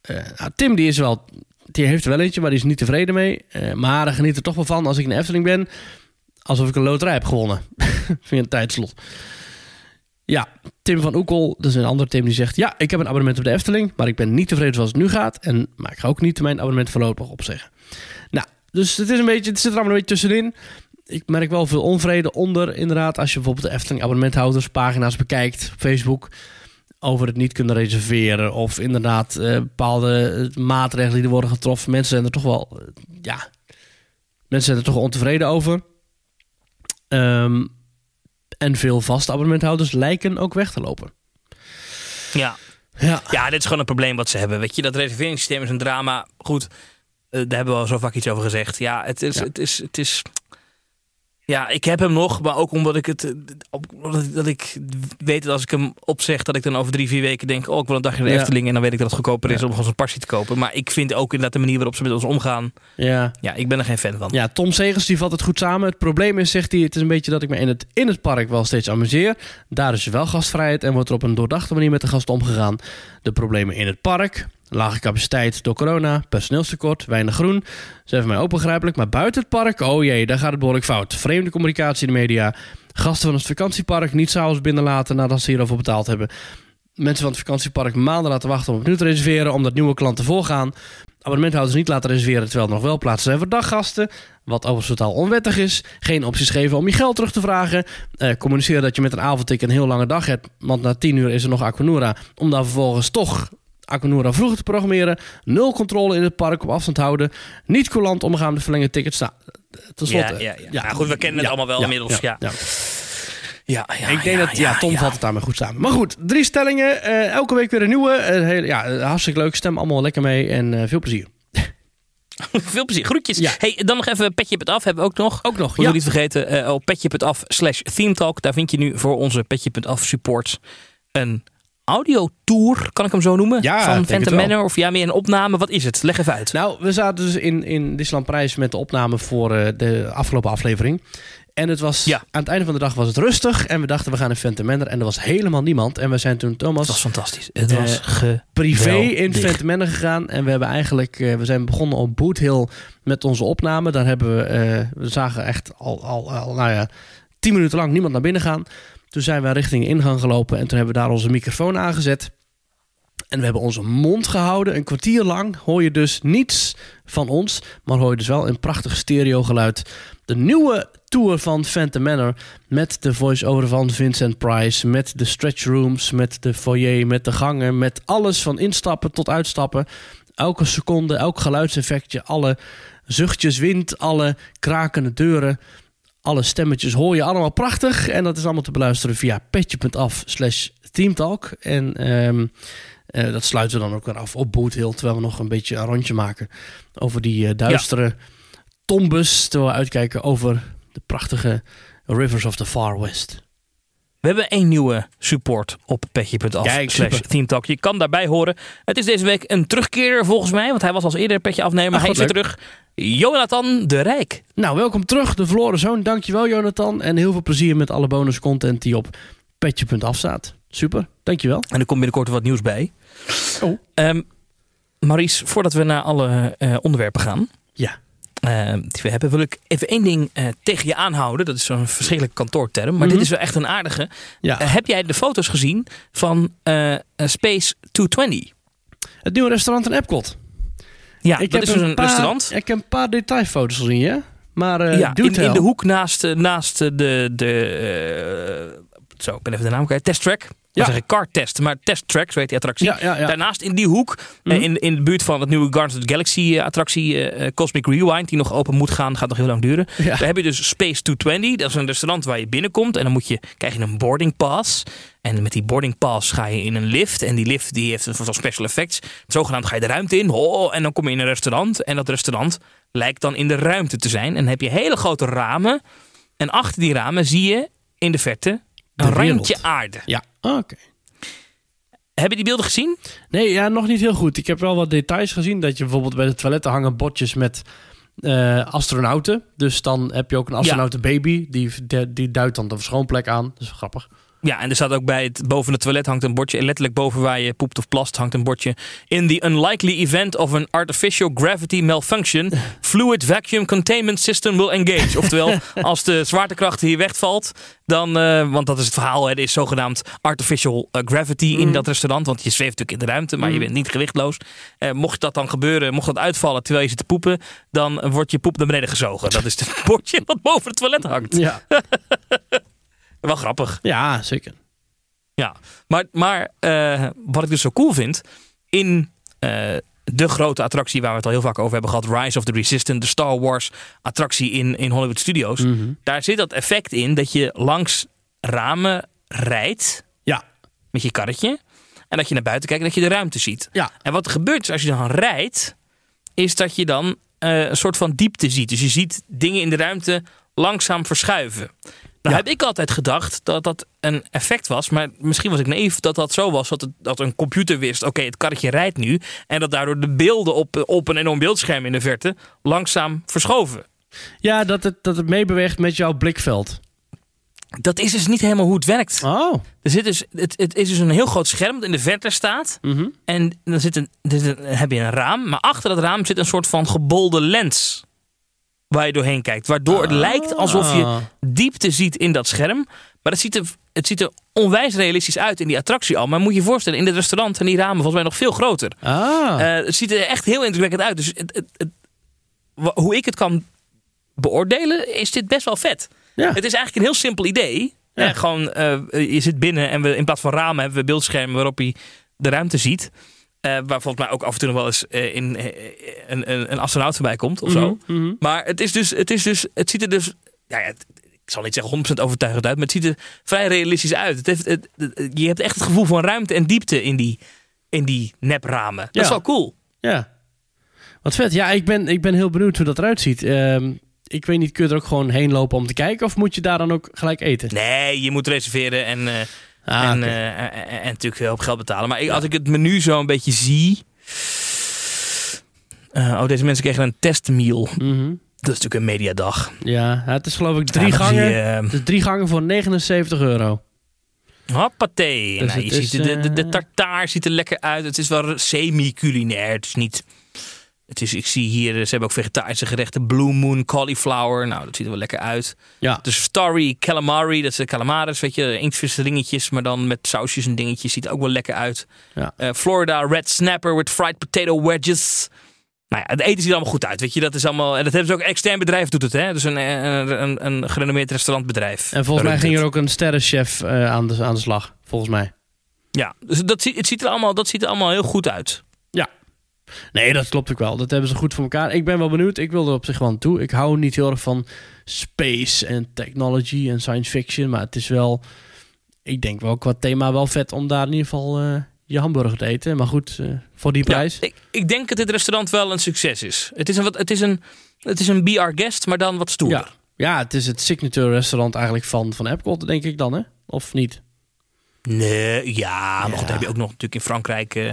Eh, nou, Tim die is wel, die heeft er wel eentje, maar die is niet tevreden mee, maar hij geniet er toch wel van als ik in de Efteling ben, alsof ik een loterij heb gewonnen. Vind een tijdslot. Ja, Tim van Oekel, dat is een ander Tim, die zegt... Ja, ik heb een abonnement op de Efteling, maar ik ben niet tevreden zoals het nu gaat. En, maar ik ga ook niet mijn abonnement voorlopig opzeggen. Nou, dus het, is een beetje, het zit er allemaal een beetje tussenin. Ik merk wel veel onvrede onder, inderdaad. Als je bijvoorbeeld de Efteling abonnementhouderspaginas bekijkt op Facebook... over het niet kunnen reserveren of inderdaad eh, bepaalde eh, maatregelen die er worden getroffen. Mensen zijn er toch wel... Eh, ja, mensen zijn er toch ontevreden over. Um, en veel vaste abonnementhouders lijken ook weg te lopen. Ja. Ja. ja, dit is gewoon een probleem wat ze hebben. Weet je, dat reserveringssysteem is een drama. Goed, eh, daar hebben we al zo vaak iets over gezegd. Ja, ja. Het is, het is, het is ja, ik heb hem nog, maar ook omdat ik het. dat ik weet dat als ik hem opzeg, dat ik dan over drie, vier weken denk: Oh, ik wil een dagje in de Efteling. En dan weet ik dat het goedkoper is om gewoon zo'n passie te kopen. Maar ik vind ook inderdaad de manier waarop ze met ons omgaan. Ja, ja ik ben er geen fan van. Ja, Tom Segers die valt het goed samen. Het probleem is, zegt hij, het is een beetje dat ik me in het, in het park wel steeds amuseer. Daar is wel gastvrijheid en wordt er op een doordachte manier met de gasten omgegaan. De problemen in het park, Lage capaciteit door corona, personeelstekort, weinig groen. Ze hebben mij onbegrijpelijk. Maar buiten het park, oh jee, daar gaat het behoorlijk fout. Vreemde communicatie in de media. Gasten van het vakantiepark niet s'avonds binnen laten nadat ze hierover betaald hebben. Mensen van het vakantiepark maanden laten wachten om opnieuw te reserveren, omdat nieuwe klanten voorgaan. Abonnementhouders niet laten reserveren terwijl er nog wel plaatsen zijn voor daggasten. Wat overigens totaal onwettig is. Geen opties geven om je geld terug te vragen. Eh, communiceren dat je met een avondticket een heel lange dag hebt. Want na 10 uur is er nog Aquanura. Om dan vervolgens toch Akonura vroeger te programmeren. Nul controle in het park op afstand houden. Niet coulant omgaan met verlengde tickets. Nou, ten slotte. Ja, ja, ja. Nou goed, we kennen het allemaal wel inmiddels. ja. Ja, ja, ik denk dat ja, Tom valt het daarmee goed samen. Maar goed, drie stellingen. Eh, elke week weer een nieuwe. Uh, ja, hartstikke leuk. Stem allemaal lekker mee en eh, veel plezier. veel plezier. Groetjes. Hey, dan nog even Petje het Af hebben we ook nog. Ook nog, Moet niet vergeten, op petje.af slash themetalk. Daar vind je nu voor onze petje.af support een audiotour, kan ik hem zo noemen? Ja, van Phantom Manor? Of ja, meer een opname? Wat is het? Leg even uit. Nou, we zaten dus in, in Disneyland Parijs met de opname voor eh, de afgelopen aflevering. En het was, ja. aan het einde van de dag was het rustig. En we dachten, we gaan in Phantom Manor. En er was helemaal niemand. En we zijn toen, Thomas... Dat was fantastisch. Het eh, was privé in Phantom Manor gegaan. En we hebben eigenlijk... Eh, we zijn begonnen op Boot Hill met onze opname. Daar hebben we... we zagen echt al, al, al nou ja, tien minuten lang niemand naar binnen gaan. Toen zijn we richting ingang gelopen en toen hebben we daar onze microfoon aangezet. En we hebben onze mond gehouden. Een kwartier lang hoor je dus niets van ons. Maar hoor je dus wel een prachtig stereogeluid. De nieuwe tour van Phantom Manor. Met de voice-over van Vincent Price. Met de stretch rooms. Met de foyer. Met de gangen. Met alles van instappen tot uitstappen. Elke seconde, elk geluidseffectje. Alle zuchtjes wind. Alle krakende deuren. Alle stemmetjes hoor je allemaal prachtig. En dat is allemaal te beluisteren via patjeaf slash teamtalk. En ehm, eh, dat sluiten we dan ook weer af op Boot Hill. Terwijl we nog een beetje een rondje maken over die uh, duistere tombes. Terwijl we uitkijken over de prachtige Rivers of the Far West. We hebben één nieuwe support op petje.af slash teamtalk. Je kan daarbij horen. Het is deze week een terugkeer volgens mij. Want hij was als eerder petje afnemer. Ah, hij is weer terug. Jonathan de Rijk. Nou, welkom terug. De verloren zoon. Dankjewel Jonathan. En heel veel plezier met alle bonus content die op petje.af staat. Super, dankjewel. En er komt binnenkort wat nieuws bij. Oh. Ehm, Maurice, voordat we naar alle eh, onderwerpen gaan. Ja. Eh, die we hebben, wil ik even één ding eh, tegen je aanhouden. Dat is zo'n verschrikkelijk kantoorterm, maar dit mhm. is wel echt een aardige. Ja. Eh, heb jij de foto's gezien van Space 220? Het nieuwe restaurant in Epcot. Ja, ik dat is dus een, restaurant. Ik heb een paar detailfoto's gezien, ja? Maar ja, in, in, de hoek naast, naast de, de zo, ik ben even de naam kwijt. Test Track. Ja. zeg ik car test, maar test track, zo heet die attractie. Daarnaast in die hoek, eh, mhm. in, in de buurt van het nieuwe Guardians of the Galaxy eh, attractie eh, Cosmic Rewind, die nog open moet gaan, gaat nog heel lang duren. Daar heb je dus Space 220, dat is een restaurant waar je binnenkomt en dan moet je, krijg je een boarding pass. En met die boarding pass ga je in een lift. En die lift die heeft een soort special effects. Zogenaamd ga je de ruimte in. Oh, en dan kom je in een restaurant. En dat restaurant lijkt dan in de ruimte te zijn. En dan heb je hele grote ramen. En achter die ramen zie je in de verte een wereld. randje aarde. Ja, oké. Heb je die beelden gezien? Nee, ja, nog niet heel goed. Ik heb wel wat details gezien. Dat je bijvoorbeeld bij de toiletten hangen botjes met eh, astronauten. Dus dan heb je ook een astronautenbaby. Die, die duidt dan de verschoonplek aan. Dat is grappig. Ja, en er staat ook bij het boven het toilet hangt een bordje. En letterlijk boven waar je poept of plast hangt een bordje. In the unlikely event of an artificial gravity malfunction, fluid vacuum containment system will engage. Oftewel, als de zwaartekracht hier wegvalt, dan, eh, want dat is het verhaal, hè, er is zogenaamd artificial eh, gravity in mm. dat restaurant. Want je zweeft natuurlijk in de ruimte, maar je mm. bent niet gewichtloos. Eh, mocht dat dan gebeuren, mocht dat uitvallen terwijl je zit te poepen, dan wordt je poep naar beneden gezogen. Dat is het bordje wat boven het toilet hangt. Ja. Wel grappig. Ja, zeker. Ja, maar, maar eh, wat ik dus zo cool vind, in eh, de grote attractie waar we het al heel vaak over hebben gehad, Rise of the Resistance, de Star Wars attractie in, in Hollywood Studios, mhm. daar zit dat effect in dat je langs ramen rijdt ja. met je karretje en dat je naar buiten kijkt en dat je de ruimte ziet. Ja. En wat er gebeurt als je dan rijdt, is dat je dan eh, een soort van diepte ziet. Dus je ziet dingen in de ruimte langzaam verschuiven. Nou heb ik altijd gedacht dat dat een effect was. Maar misschien was ik naïef dat dat zo was. Dat, het, dat een computer wist, oké, het karretje rijdt nu. En dat daardoor de beelden op, op een enorm beeldscherm in de verte langzaam verschoven. Ja, dat het, dat het meebeweegt met jouw blikveld. Dat is dus niet helemaal hoe het werkt. Oh. Er zit dus, het, het is dus een heel groot scherm dat in de verte staat. Mm -hmm. En dan zit een, dan heb je een raam. Maar achter dat raam zit een soort van gebolde lens waar je doorheen kijkt. Waardoor het ah. lijkt alsof je diepte ziet in dat scherm. Maar het ziet, er, het ziet er onwijs realistisch uit in die attractie al. Maar moet je je voorstellen, in het restaurant en die ramen volgens mij nog veel groter. Ah. Eh, het ziet er echt heel indrukwekkend uit. Dus het, het, hoe ik het kan beoordelen, is dit best wel vet. Ja. Het is eigenlijk een heel simpel idee. Ja. Eh, gewoon, eh, je zit binnen en we, in plaats van ramen hebben we beeldschermen waarop je de ruimte ziet. Uh, waar volgens mij ook af en toe nog wel eens eh, in, eh, een, een, een, astronaut voorbij komt of zo. Mhm, mhm. Maar het, is dus, het, is dus, het ziet er dus. ja, ik zal niet zeggen 100% overtuigend uit, maar het ziet er vrij realistisch uit. Het heeft, je hebt echt het gevoel van ruimte en diepte in die, in die nepramen. Dat is wel cool. Ja. Wat vet. Ja, ik ben, ik ben heel benieuwd hoe dat eruit ziet. Ehm, ik weet niet, kun je er ook gewoon heen lopen om te kijken? Of moet je daar dan ook gelijk eten? Nee, je moet reserveren en... Ah, eh, en, en, natuurlijk heel veel geld betalen. Maar ik, als ik het menu zo een beetje zie. Eh, oh, deze mensen kregen een testmeal. Mhm. Dat is natuurlijk een mediadag. Ja, het is geloof ik drie gangen. Je, uh... drie gangen voor 79 euro. Hoppatee. Dus de, de, de eh, tartaar ziet er lekker uit. Het is wel semi-culinair. Het is niet het is, ik zie hier, eh, ze hebben ook vegetarische gerechten. Blue Moon Cauliflower. Nou, dat ziet er wel lekker uit. Ja. De Starry Calamari, dat is de calamaris, weet je. Inktvisringetjes, maar dan met sausjes en dingetjes. Ziet er ook wel lekker uit. Ja. Eh, Florida Red Snapper with fried potato wedges. Nou ja, het eten ziet er allemaal goed uit, weet je. Dat is allemaal, en dat hebben ze ook, extern bedrijf doet het, hè. Dus een, eh, een, een, een gerenommeerd restaurantbedrijf. En volgens mij ging er ook een sterrenchef aan, de, aan de slag, volgens mij. Ja, dus dat, het ziet er allemaal, dat ziet er allemaal heel goed uit. Nee, dat klopt ook wel. Dat hebben ze goed voor elkaar. Ik ben wel benieuwd. Ik wil er op zich wel aan toe. Ik hou niet heel erg van space en technology en science fiction. Maar het is wel, ik denk wel qua thema wel vet om daar in ieder geval eh, je hamburger te eten. Maar goed, eh, voor die prijs. ik, ik, denk dat dit restaurant wel een succes is. Het is een, het is een, het is een BR guest, maar dan wat stoer. Ja. het is het signature restaurant eigenlijk van, van Epcot, denk ik dan, hè? Of niet? Nee, ja, maar ja. goed, heb je ook nog natuurlijk in Frankrijk eh,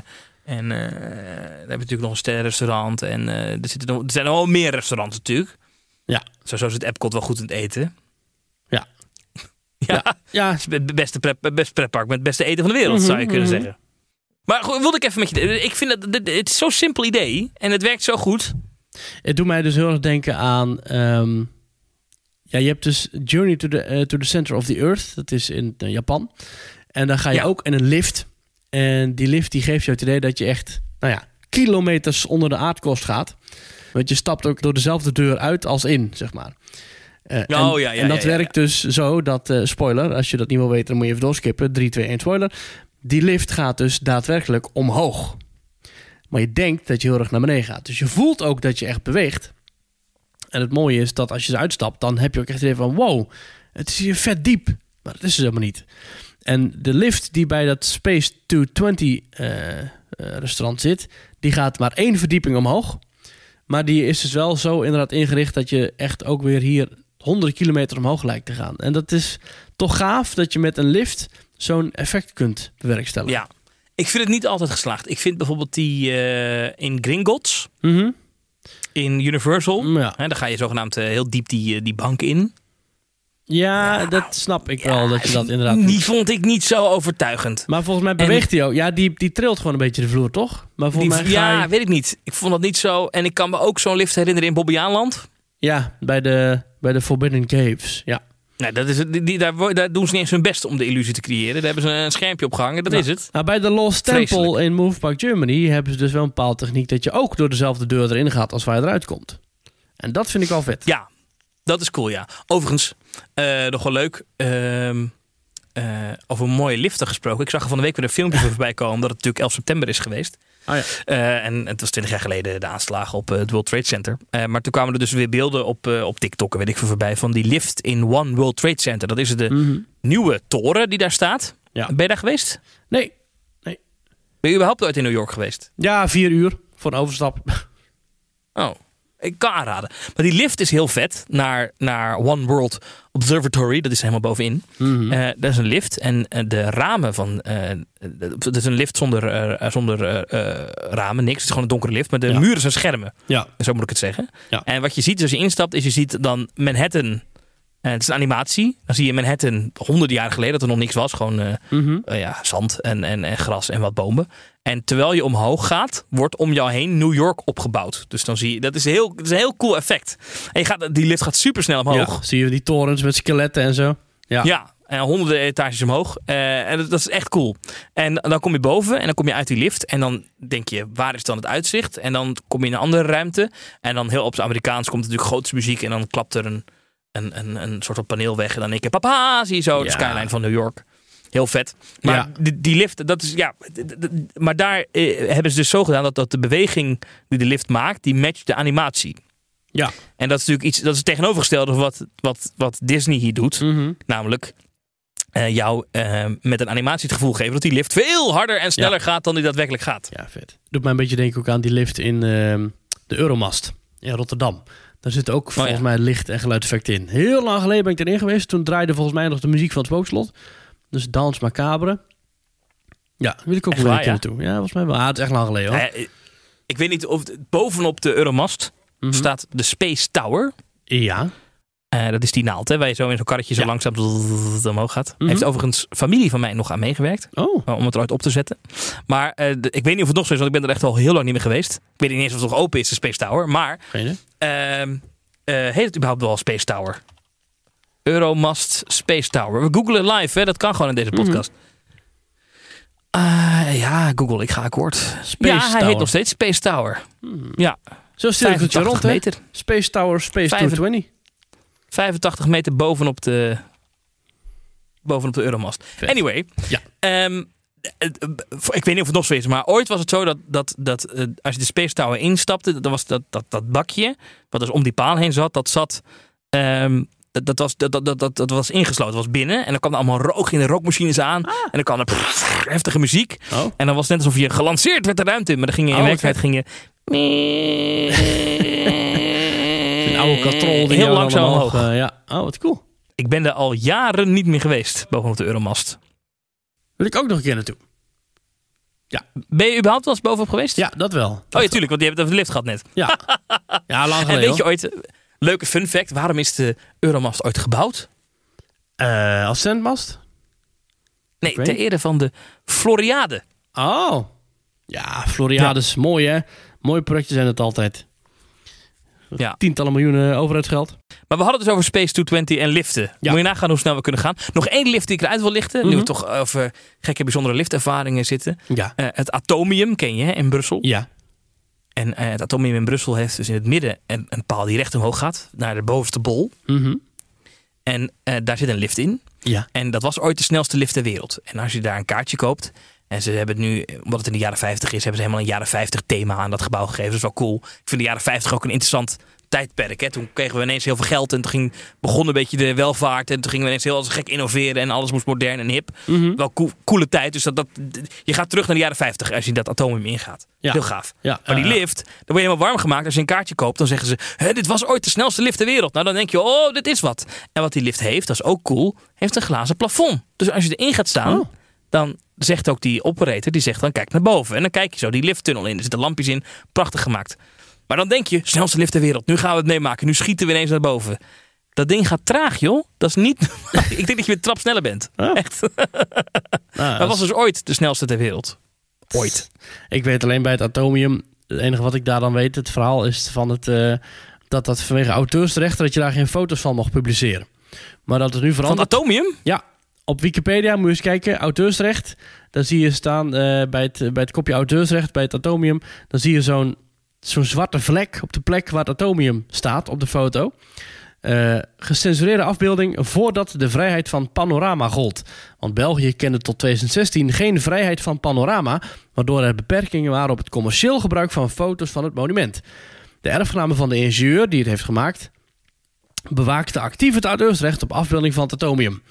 en uh, eh, dan heb je natuurlijk nog een sterrenrestaurant. En eh, er, zitten nog, er zijn al meer restaurants natuurlijk. Ja. is het Epcot wel goed in het eten. Ja. ja. ja. Het, beste prep, best pretpark met het beste eten van de wereld, zou je mhm, kunnen mhm. zeggen. Maar goed, wilde ik even met je... Ik vind dat... Het is zo'n simpel idee. En het werkt zo goed. Het doet mij dus heel erg denken aan... Ehm, ja, je hebt dus Journey to the, eh, to the Center of the Earth. Dat is in Japan. En dan ga je ook in een lift en die lift die geeft jou het idee dat je echt, nou ja, kilometers onder de aardkost gaat. Want je stapt ook door dezelfde deur uit als in, zeg maar. Eh, oh, en, ja, ja, en dat werkt dus zo dat, eh, spoiler, als je dat niet wil weten, dan moet je even doorskippen. 3, 2, 1, spoiler. Die lift gaat dus daadwerkelijk omhoog. Maar je denkt dat je heel erg naar beneden gaat. Dus je voelt ook dat je echt beweegt. En het mooie is dat als je eruit stapt, dan heb je ook echt het idee van: wow, het is hier vet diep. Maar dat is het helemaal niet. En de lift die bij dat Space 220 uh, eh, eh, restaurant zit, die gaat maar één verdieping omhoog. Maar die is dus wel zo inderdaad ingericht dat je echt ook weer hier honderden kilometer omhoog lijkt te gaan. En dat is toch gaaf dat je met een lift zo'n effect kunt bewerkstelligen. Ja, ik vind het niet altijd geslaagd. Ik vind bijvoorbeeld die eh, in Gringotts, mhm. in Universal, mm, ja. hè, daar ga je zogenaamd heel diep die, die bank in. Ja, dat snap ik wel, dat je dat inderdaad... Die vond ik niet zo overtuigend. Maar volgens mij beweegt hij ook. Ja, die, die trilt gewoon een beetje de vloer, toch? Maar volgens mij ja, weet ik niet. Ik vond dat niet zo. En ik kan me ook zo'n lift herinneren in Aanland ja bij, de, bij de Forbidden Caves. Ja. Nou, dat is, het. die, daar, doen ze niet eens hun best om de illusie te creëren. Daar hebben ze een schermpje op gehangen, dat nou, is het. maar nou, bij de Lost Temple in Move Germany hebben ze dus wel een bepaalde techniek dat je ook door dezelfde deur erin gaat als waar je eruit komt. En dat vind ik wel vet. Ja, dat is cool, ja. Overigens, eh, nog wel leuk. uh, over mooie liften gesproken. Ik zag er van de week weer een filmpje voorbij komen. Omdat het natuurlijk 11 september is geweest. Ah, ja. Eh, en het was twintig jaar geleden de aanslagen op het World Trade Center. maar toen kwamen er dus weer beelden op, uh, op TikTok, weet ik veel voorbij, van die lift in One World Trade Center. Dat is de mhm. nieuwe toren die daar staat. Ja. Ben je daar geweest? Nee. nee. Ben je überhaupt ooit in New York geweest? Ja, vier uur voor een overstap. Oh. Ik kan aanraden. Maar die lift is heel vet naar, naar One World Observatory. Dat is helemaal bovenin. Mhm. Eh, dat is een lift. En eh, de ramen van. Uh, eh, dat is een lift zonder, zonder ramen, niks. Het is gewoon een donkere lift. Maar de muren zijn schermen. Ja. Zo moet ik het zeggen. En wat je ziet dus als je instapt, is je ziet dan Manhattan. het is een animatie. Dan zie je Manhattan honderden jaar geleden dat er nog niks was. Gewoon mhm. ja, zand en, en, en, gras en wat bomen. En terwijl je omhoog gaat, wordt om jou heen New York opgebouwd. Dus dan zie je, dat is, heel, dat is een heel cool effect. En je gaat, die lift gaat super snel omhoog. zie je die torens met skeletten en zo. Ja, ja en honderden etages omhoog. Eh, en dat, is echt cool. En dan kom je boven en dan kom je uit die lift. En dan denk je, waar is dan het uitzicht? En dan kom je in een andere ruimte. En dan heel op het Amerikaans komt natuurlijk grote muziek. En dan klapt er een, een, een, een soort van paneel weg. En dan denk je, papa, zie je zo de skyline van New York. Heel vet. Maar die, die, lift, dat is ja. Maar daar eh, hebben ze dus zo gedaan dat, dat de beweging die de lift maakt, die matcht de animatie. Ja. En dat is natuurlijk iets, dat is het tegenovergestelde van wat, wat, wat Disney hier doet. Mhm. Namelijk eh, jou eh, met een animatie het gevoel geven dat die lift veel harder en sneller gaat dan die daadwerkelijk gaat. Ja, vet. Doet mij een beetje denken ook aan die lift in ehm, de Euromast in Rotterdam. Daar zit ook oh, volgens mij licht- en geluidseffect in. Heel lang geleden ben ik erin geweest. Toen draaide volgens mij nog de muziek van het spookslot. Dus Dans Macabre. Ja, wil ik ook wel een keer Ja, volgens mij wel. Ah, het is echt lang geleden eh, eh, ik weet niet of... Bovenop de Euromast mhm. staat de Space Tower. Ja. Eh, dat is die naald, hè, waar je zo in zo'n karretje zo langzaam omhoog gaat. Mhm. Heeft overigens familie van mij nog aan meegewerkt. Oh. Om het eruit op te zetten. Maar ik weet niet of het nog zo is, want ik ben er echt al heel lang niet meer geweest. Ik weet niet eens of het nog open is, de Space Tower. Maar uh, heet het überhaupt wel Space Tower? Euromast Space Tower. We googelen live, hè? dat kan gewoon in deze mhm. podcast. Mm. ja, Google, ik ga akkoord. Space ja, hij heet nog steeds Space Tower. Hmm. Ja. Zo stuur ik het je rond, meter. Space Tower, Space 220. 85 meter bovenop de, bovenop de Euromast. Anyway, ja. Ehm, eh, ik weet niet of het nog zo is, maar ooit was het zo dat, dat, dat eh, als je de Space Tower instapte, dat was dat, dat, dat bakje, wat dus om die paal heen zat, dat zat ehm, dat, was, dat, dat, dat, dat was ingesloten, was binnen. En dan kwam er allemaal rook in de rookmachines aan. Ah. En dan kwam er heftige muziek. Oh. En dan was het net alsof je gelanceerd werd de ruimte in. Maar dan ging je in oh, werkelijkheid ging je... Een oude katrol die heel langzaam omhoog. Eh, ja. Oh, wat cool. Ik ben er al jaren niet meer geweest, bovenop de Euromast. Wil ik ook nog een keer naartoe. Ja. Ben je überhaupt wel eens bovenop geweest? Ja, dat wel. oh ja, tuurlijk, want je hebt over de lift gehad net. Ja, ja lang geleden. En weet je ooit Leuke fun fact. Waarom is de Euromast ooit gebouwd? Uh, als zendmast? Nee, ter ere van de Floriade. Oh. Ja, Floriade is mooi hè. Mooie projecten zijn het altijd. Ja. Tientallen miljoenen overheidsgeld. Maar we hadden het dus over Space 220 en liften. Moet je nagaan hoe snel we kunnen gaan. Nog één lift die ik eruit wil lichten. Nu we mhm. toch over gekke bijzondere liftervaringen zitten. Ja. Eh, het Atomium ken je hè, in Brussel. Ja. En eh, het atomium in Brussel heeft dus in het midden een, een paal die recht omhoog gaat naar de bovenste bol. Mhm. En eh, daar zit een lift in. Ja. En dat was ooit de snelste lift ter wereld. En als je daar een kaartje koopt, en ze hebben het nu, wat het in de jaren 50 is, hebben ze helemaal een jaren 50 thema aan dat gebouw gegeven. Dat is wel cool. Ik vind de jaren 50 ook een interessant tijdperk. Hè? Toen kregen we ineens heel veel geld en toen ging, begon een beetje de welvaart. En toen gingen we ineens heel als gek innoveren en alles moest modern en hip. Mhm. Wel coole tijd. Dus dat, je gaat terug naar de jaren 50 als je dat atomium ingaat. Heel gaaf. maar die lift, dan word je helemaal warm gemaakt. Als je een kaartje koopt, dan zeggen ze, Hé, dit was ooit de snelste lift ter wereld. Nou, dan denk je, oh, dit is wat. En wat die lift heeft, dat is ook cool, heeft een glazen plafond. Dus als je erin gaat staan, oh. dan zegt ook die operator, die zegt dan kijk naar boven. En dan kijk je zo die lifttunnel in. Er zitten lampjes in, prachtig gemaakt. Maar dan denk je, snelste lift ter wereld. Nu gaan we het meemaken. Nu schieten we ineens naar boven. Dat ding gaat traag, joh. Dat is niet... ik denk dat je met trap sneller bent. Echt. Nou, dat was dus ooit de snelste ter wereld. Ooit. Ik weet alleen bij het atomium. Het enige wat ik daar dan weet, het verhaal is van het... Eh, dat dat vanwege auteursrecht dat je daar geen foto's van mag publiceren. Maar dat is nu veranderd. Van Atomium? Ja. Op Wikipedia moet je eens kijken, auteursrecht. Dan zie je staan eh, bij, het, bij het kopje auteursrecht, bij het Atomium. Dan zie je zo'n zo'n zwarte vlek op de plek waar het atomium staat op de foto. Uh, gecensureerde afbeelding voordat de vrijheid van panorama gold. Want België kende tot 2016 geen vrijheid van panorama, waardoor er beperkingen waren op het commercieel gebruik van foto's van het monument. De erfgename van de ingenieur die het heeft gemaakt, bewaakte actief het auteursrecht op afbeelding van het atomium.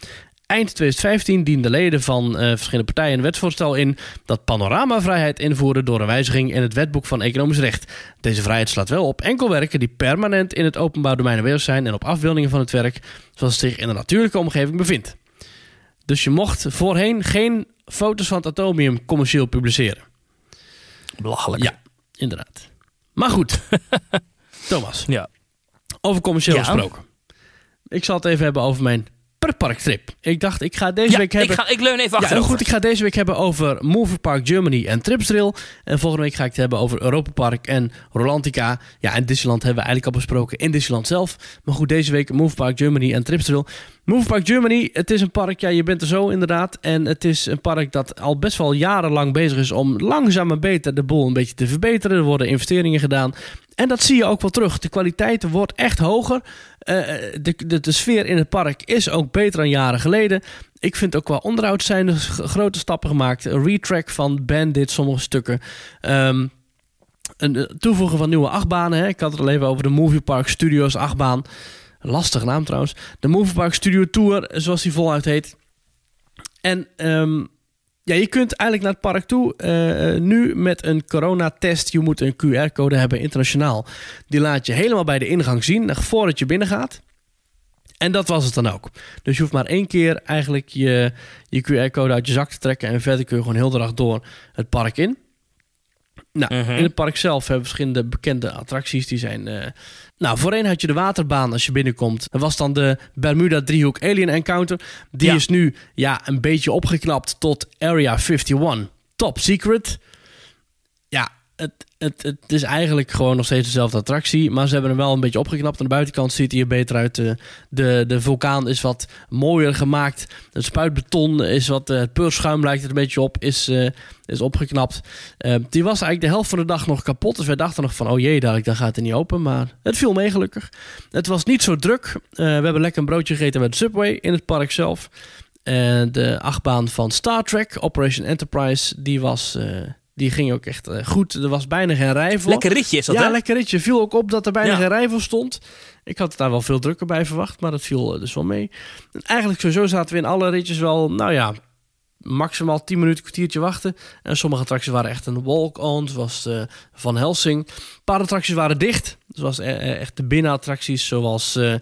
Eind 2015 dienden leden van eh, verschillende partijen een wetsvoorstel in dat panoramavrijheid invoerde door een wijziging in het wetboek van economisch recht. Deze vrijheid slaat wel op enkel werken die permanent in het openbaar domein aanwezig zijn en op afbeeldingen van het werk zoals het zich in de natuurlijke omgeving bevindt. Dus je mocht voorheen geen foto's van het atomium commercieel publiceren. Belachelijk. Ja, inderdaad. Maar goed, Thomas. Ja. Over commercieel gesproken. Ik zal het even hebben over mijn per parktrip. Ik dacht, ik ga deze week hebben... Ik, ga, ik leun even achter. Ja, goed, ik ga deze week hebben over Move Park Germany en Tripsdrill. En volgende week ga ik het hebben over Europa Park en Rolantica. Ja, en Disneyland hebben we eigenlijk al besproken in Disneyland zelf. Maar goed, deze week Move Park Germany en Tripsdrill. Move Park Germany, het is een park, ja, je bent er zo inderdaad. En het is een park dat al best wel jarenlang bezig is om langzaam en beter de boel een beetje te verbeteren. Er worden investeringen gedaan. En dat zie je ook wel terug. De kwaliteit wordt echt hoger. Eh, eh, de, de, sfeer in het park is ook beter dan jaren geleden. Ik vind ook qua onderhoud zijn er grote stappen gemaakt. retrack van Bandit, sommige stukken. Ehm, een eh, toevoegen van nieuwe achtbanen. Hè. Ik had het al even over de Movie Park Studios achtbaan. Lastige naam trouwens. De Movie Park Studio Tour, zoals die voluit heet. En ehm, ja, je kunt eigenlijk naar het park toe. Eh, eh, nu met een coronatest. Je moet een QR-code hebben internationaal. Die laat je helemaal bij de ingang zien, voordat je binnengaat. En dat was het dan ook. Dus je hoeft maar één keer eigenlijk je, je QR-code uit je zak te trekken. En verder kun je gewoon heel de dag door het park in. Nou, mhm. in het park zelf hebben we verschillende bekende attracties. Die zijn. Uh... nou, voorheen had je de waterbaan als je binnenkomt. Dat was dan de Bermuda driehoek Alien Encounter. Die is nu ja, een beetje opgeknapt tot Area 51. Top Secret het, het, het is eigenlijk gewoon nog steeds dezelfde attractie. Maar ze hebben hem wel een beetje opgeknapt. Aan de buitenkant ziet hij er beter uit. Eh, de, de, vulkaan is wat mooier gemaakt. Het spuitbeton is wat... Eh, het peurschuim lijkt er een beetje op. Is, eh, is opgeknapt. die was eigenlijk de helft van de dag nog kapot. Dus wij dachten nog van... Oh jee, dadelijk dan gaat het niet open. Maar het viel mee gelukkig. Het was niet zo druk. we hebben lekker een broodje gegeten met Subway in het park zelf. En de achtbaan van Star Trek, Operation Enterprise, die was... Die ging ook echt eh, goed. Er was bijna geen rij voor. Lekker ritje is dat, Ja, lekker ritje. Viel ook op dat er bijna geen rij voor stond. Ik had daar wel veel drukker bij verwacht, maar dat viel eh, dus wel mee. En eigenlijk sowieso zaten we in alle ritjes wel, nou ja, maximaal 10 minuten, kwartiertje wachten. En sommige attracties waren echt een walk-on, was eh, Van Helsing. Een paar attracties waren dicht, zoals echt de binnenattracties, zoals de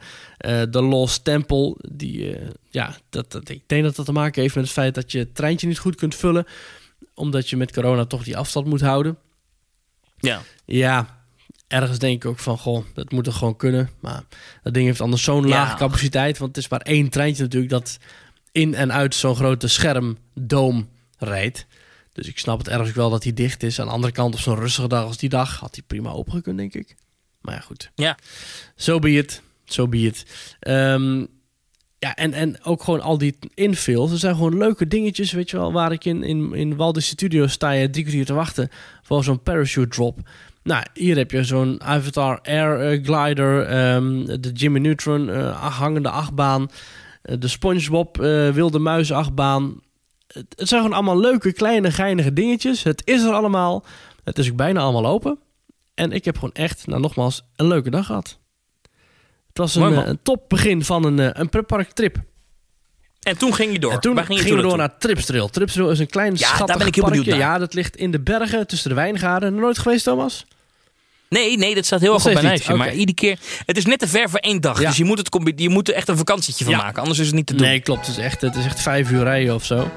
Lost Temple. Die, ja, dat, dat, ik denk dat dat te maken heeft met het feit dat je het treintje niet goed kunt vullen omdat je met corona toch die afstand moet houden. Ja. Ja, ergens denk ik ook van, goh, dat moet er gewoon kunnen. Maar dat ding heeft anders zo'n laag lage capaciteit. Want het is maar één treintje natuurlijk dat in en uit zo'n grote schermdoom rijdt. Dus ik snap het ergens wel dat hij dicht is. Aan de andere kant, op zo'n rustige dag als die dag, had hij prima kunnen, denk ik. Maar ja, goed. Ja. Zo so be Zo so be het ja, en, en ook gewoon al die infills. Er zijn gewoon leuke dingetjes, weet je wel. Waar ik in, in, in Walden Studios sta je drie kwartier te wachten voor zo'n parachute drop. Nou, hier heb je zo'n Avatar Air eh, Glider, ehm, de Jimmy Neutron eh, hangende achtbaan, eh, de SpongeBob wilde muis achtbaan. Het, het, zijn gewoon allemaal leuke, kleine, geinige dingetjes. Het is er allemaal. Het is ook bijna allemaal open. En ik heb gewoon echt, nou nogmaals, een leuke dag gehad. Het was eh, een, top begin van een, eh, een trip. En toen ging je door. En toen ging gingen we door naar tripstril. Tripstril is een klein ja, schattig daar ben ik Ja, dat ligt in de bergen tussen de wijngaarden. Nooit geweest, Thomas? Nee, nee, dat staat heel erg op mijn lijstje. Maar iedere keer... Het is net te ver voor één dag. Dus je moet, het, je moet er echt een vakantietje van maken. Anders is het niet te doen. Nee, klopt. Het is echt, het is echt vijf uur rijden of zo.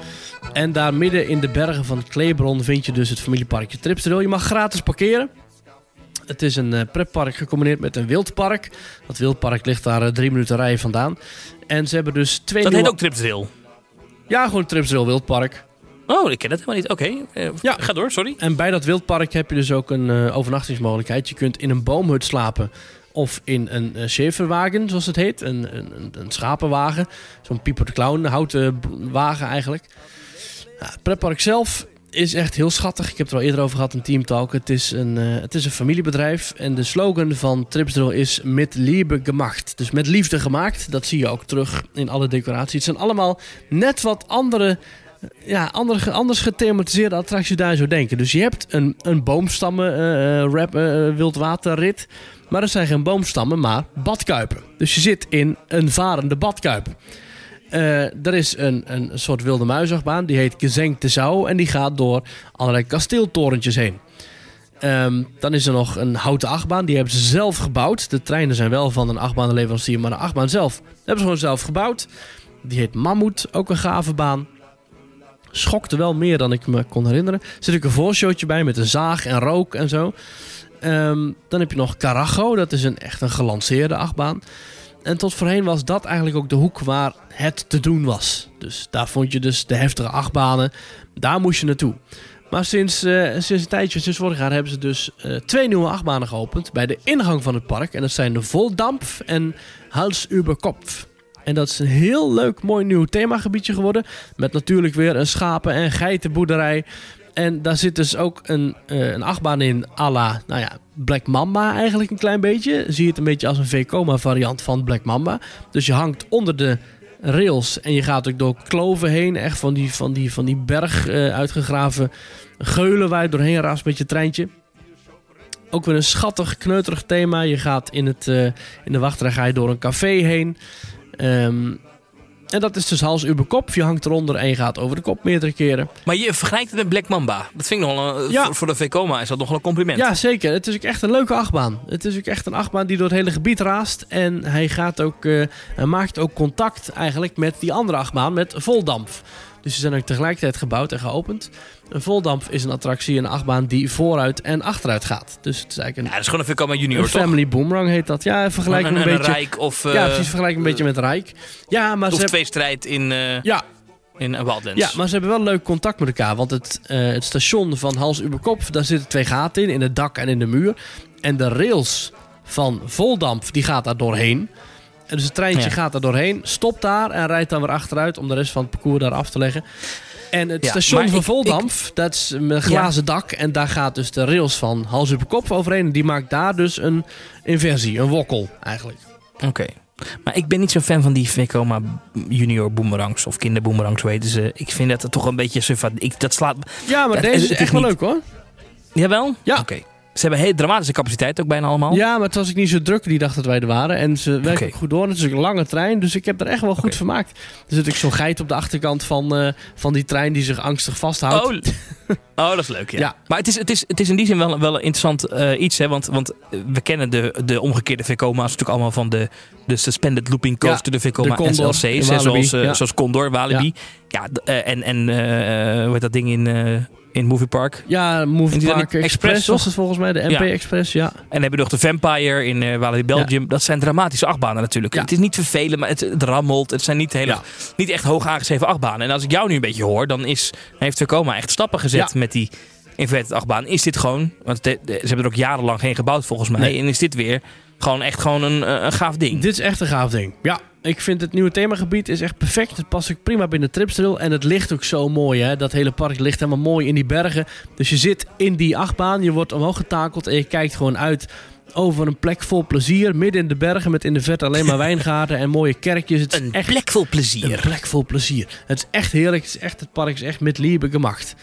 En daar midden in de bergen van Kleebron vind je dus het familieparkje Tripstril. Je mag gratis parkeren. Het is een eh, pretpark gecombineerd met een wildpark. Dat wildpark ligt daar eh, drie minuten rijden vandaan. En ze hebben dus twee. Dat heet ook Tripsdale. Ja, gewoon Tripsdale Wildpark. Oh, ik ken dat helemaal niet. Oké, eh, ja. ga door, sorry. En bij dat wildpark heb je dus ook een overnachtingsmogelijkheid. Je kunt in een boomhut slapen. Of in een scheverwagen, zoals het heet. Een, een, een schapenwagen. Zo'n Pieper de Clown, houten wagen eigenlijk. het pretpark zelf is echt heel schattig. Ik heb het er al eerder over gehad in Team Talk. Het is een, eh, het is een familiebedrijf. En de slogan van Tripsdrill is met Liebe gemacht. Dus met liefde gemaakt. Dat zie je ook terug in alle decoraties. Het zijn allemaal net wat andere ja, andere, anders gethematiseerde attracties daar zo denken. Dus je hebt een, een boomstammen eh, eh, rap, wildwaterrit. Maar er zijn geen boomstammen, maar badkuipen. Dus je zit in een varende badkuip. Eh, er is een, een soort wilde muizachtbaan, die heet de Zou. En die gaat door allerlei kasteeltorentjes heen. Ehm, dan is er nog een houten achtbaan, die hebben ze zelf gebouwd. De treinen zijn wel van een achtbaanleverancier, maar de achtbaan zelf hebben ze gewoon zelf gebouwd. Die heet Mammoet, ook een gave baan. Schokte wel meer dan ik me kon herinneren. Er zit ook een voorshowtje bij met een zaag en rook en zo. Ehm, dan heb je nog Carajo, dat is een, echt een gelanceerde achtbaan. En tot voorheen was dat eigenlijk ook de hoek waar het te doen was. Dus daar vond je dus de heftige achtbanen. Daar moest je naartoe. Maar sinds, eh, sinds een tijdje, sinds vorig jaar, hebben ze dus eh, twee nieuwe achtbanen geopend bij de ingang van het park. En dat zijn de Voldamp en Hals über Kopf. En dat is een heel leuk, mooi nieuw themagebiedje geworden. Met natuurlijk weer een schapen- en geitenboerderij. En daar zit dus ook een, eh, een achtbaan in à la, nou ja, Black Mamba eigenlijk een klein beetje. Zie je het een beetje als een V-coma variant van Black Mamba. Dus je hangt onder de rails en je gaat ook door kloven heen. Echt van die, van die, van die berg eh, uitgegraven geulen waar je doorheen raast met je treintje. Ook weer een schattig, kneuterig thema. Je gaat in, het, eh, in de wachtrij ga je door een café heen. Um, en dat is dus hals over kop. Je hangt eronder en je gaat over de kop meerdere keren. Maar je vergelijkt het met Black Mamba. Dat vind ik nogal een, voor, de VCOMA is dat nogal een compliment. Ja, zeker. Het is ook echt een leuke achtbaan. Het is ook echt een achtbaan die door het hele gebied raast. En hij, gaat ook, eh, hij maakt ook contact eigenlijk met die andere achtbaan, met Voldamp. Dus ze zijn ook tegelijkertijd gebouwd en geopend. Een voldamp is een attractie, een achtbaan die vooruit en achteruit gaat. Dus het is eigenlijk een. Ja, dat is gewoon een Vekoma Junior. Een family boomerang heet dat. Ja, vergelijk een, een, een, beetje. Rijk of. ja, precies. Eh, vergelijk een beetje met Rijk. Ja, maar of ze twee strijd in. Uh, ja. In Ja, maar ze hebben wel leuk contact met elkaar. Want het, eh, het station van Hals Uberkop, daar zitten twee gaten in. In het dak en in de muur. En de rails van Voldamp, die gaat daar doorheen. En dus het treintje gaat daar doorheen, stopt daar en rijdt dan weer achteruit om de rest van het parcours daar af te leggen. En het station van Voldamp, dat is een glazen dak. En daar gaat dus de rails van hals op kop overheen. En die maakt daar dus een inversie, een wokkel eigenlijk. Oké. Maar ik ben niet zo'n fan van die Vekoma junior boomerangs of kinderboomerangs, weten ze. Ik vind dat het toch een beetje Ik, dat slaat. Ja, maar deze is echt wel leuk hoor. Jawel? Ja. Oké. Ze hebben hele dramatische capaciteit ook bijna allemaal. Ja, maar het was ik niet zo druk die dacht dat wij er waren. En ze werken goed door. Het is een lange trein, dus ik heb er echt wel goed okay. vermaakt. Er zit ik zo'n geit op de achterkant van, eh, van die trein die zich angstig vasthoudt. Oh, oh dat is leuk, ja. Maar het is, het, is, het is in die zin wel, wel een interessant eh, iets, hè. Want, want we kennen de, de omgekeerde Vekoma's natuurlijk allemaal van de, de Suspended Looping Coaster, de Vekoma en zoals, eh, zoals Condor, Walibi. Ja, en, en hoe heet dat ding in in Movie Park. Ja, Movie Park Express, was het volgens mij, de MP Express, ja. En dan hebben nog de Vampire in uh, eh, Walibi Belgium. Dat zijn dramatische achtbanen natuurlijk. Ja. Het is niet vervelend, maar het, rammelt. Het zijn niet, hele, niet echt hoog aangeschreven achtbanen. En als ik jou nu een beetje hoor, dan is, heeft Tacoma echt stappen gezet met die inverted achtbaan. Is dit gewoon, want ze hebben er ook jarenlang geen gebouwd volgens mij. Nee. En is dit weer gewoon echt gewoon een, eh, een gaaf ding? Dit is echt een gaaf ding, ja. Ik vind het nieuwe themagebied is echt perfect. Het past ook prima binnen Tripstril. En het ligt ook zo mooi. Hè? Dat hele park ligt helemaal mooi in die bergen. Dus je zit in die achtbaan. Je wordt omhoog getakeld. En je kijkt gewoon uit over een plek vol plezier. Midden in de bergen met in de verte alleen maar wijngaarden en mooie kerkjes. Het is een plek vol plezier. Een plek vol plezier. Het is echt heerlijk. Het, is echt, het park is echt met liebe gemacht.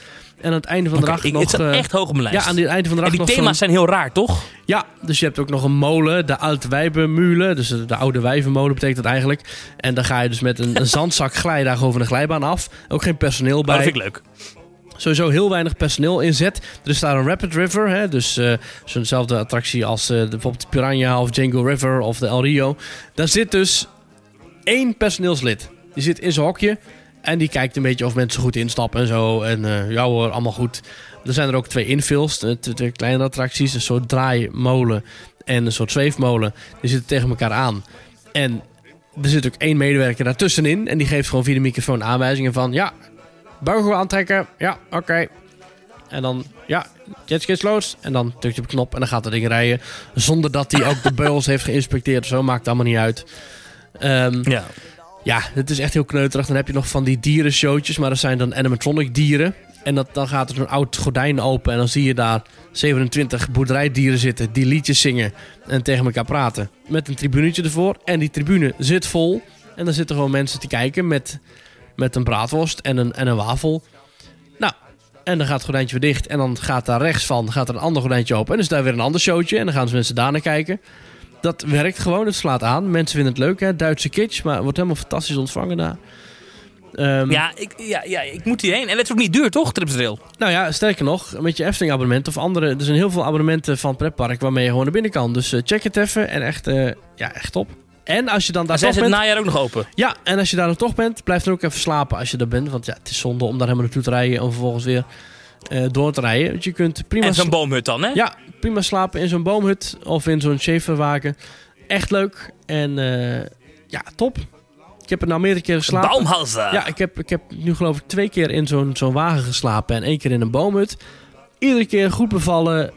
En aan het einde van de dag nog... Het eh, echt hoog op lijst. Ja, aan het einde van de dag En die thema's zijn heel raar, toch? Ja, dus je hebt ook nog een molen, de oud wijvenmule Dus de Oude Wijvenmolen betekent dat eigenlijk. En dan ga je dus met een, zandzak glijden over de glijbaan af. Ook geen personeel oh, bij. dat vind ik leuk sowieso heel weinig personeel inzet. Er is daar een Rapid River, hè, dus eh, zo'nzelfde attractie als eh, bijvoorbeeld de Piranha of Django River of de El Rio. Daar zit dus één personeelslid. Die zit in zijn hokje en die kijkt een beetje of mensen goed instappen en zo. En uh, ja hoor, allemaal goed. Er zijn er ook twee infills, eh, twee kleine attracties. Een soort draaimolen en een soort zweefmolen. Die zitten tegen elkaar aan. En er zit ook één medewerker daartussenin. En die geeft gewoon via de microfoon aanwijzingen van... Ja, buigel aantrekken. Ja, oké. En dan, ja, jetskis los En dan drukt je op knop en dan gaat het ding rijden. Zonder dat hij ook de beugels heeft geïnspecteerd of zo. Maakt allemaal niet uit. Ehm, ja. Ja, het is echt heel kneuterig. Dan heb je nog van die dierenshowtjes, maar dat zijn dan animatronic dieren. En dat, dan gaat er zo'n oud gordijn open en dan zie je daar 27 boerderijdieren zitten die liedjes zingen en tegen elkaar praten. Met een tribunetje ervoor. En die tribune zit vol. En dan zitten gewoon mensen te kijken met, met een braadworst en een, en een wafel. Nou, en dan gaat het gordijntje weer dicht. En dan gaat daar rechts van gaat er een ander gordijntje open. En dan is daar weer een ander showtje. En dan gaan ze mensen daar naar kijken dat werkt gewoon, het slaat aan. Mensen vinden het leuk, hè? Duitse kitsch, maar wordt helemaal fantastisch ontvangen daar. Ehm, ja, ik, ja, ja, ik moet hierheen. En het is ook niet duur, toch, Tripsdrill? Nou ja, sterker nog, met je Efteling-abonnement of andere... Er zijn heel veel abonnementen van Preppark waarmee je gewoon naar binnen kan. Dus eh, check het even en echt, eh, ja, echt top. En als je dan daar toch bent... het najaar ook nog open? Ja, en als je daar dan toch bent, blijf dan ook even slapen als je daar bent. Want ja, het is zonde om daar helemaal naartoe te rijden en vervolgens weer eh, door te rijden. Want je kunt prima... En zo'n boomhut dan, hè? Ja, prima slapen in zo'n boomhut of in zo'n schaferwagen. Echt leuk. En eh, ja, top. Ik heb er nou meerdere keren geslapen. Baumhalzen. Ja, ik heb, ik heb nu geloof ik twee keer in zo'n zo'n wagen geslapen en één keer in een boomhut. Iedere keer goed bevallen,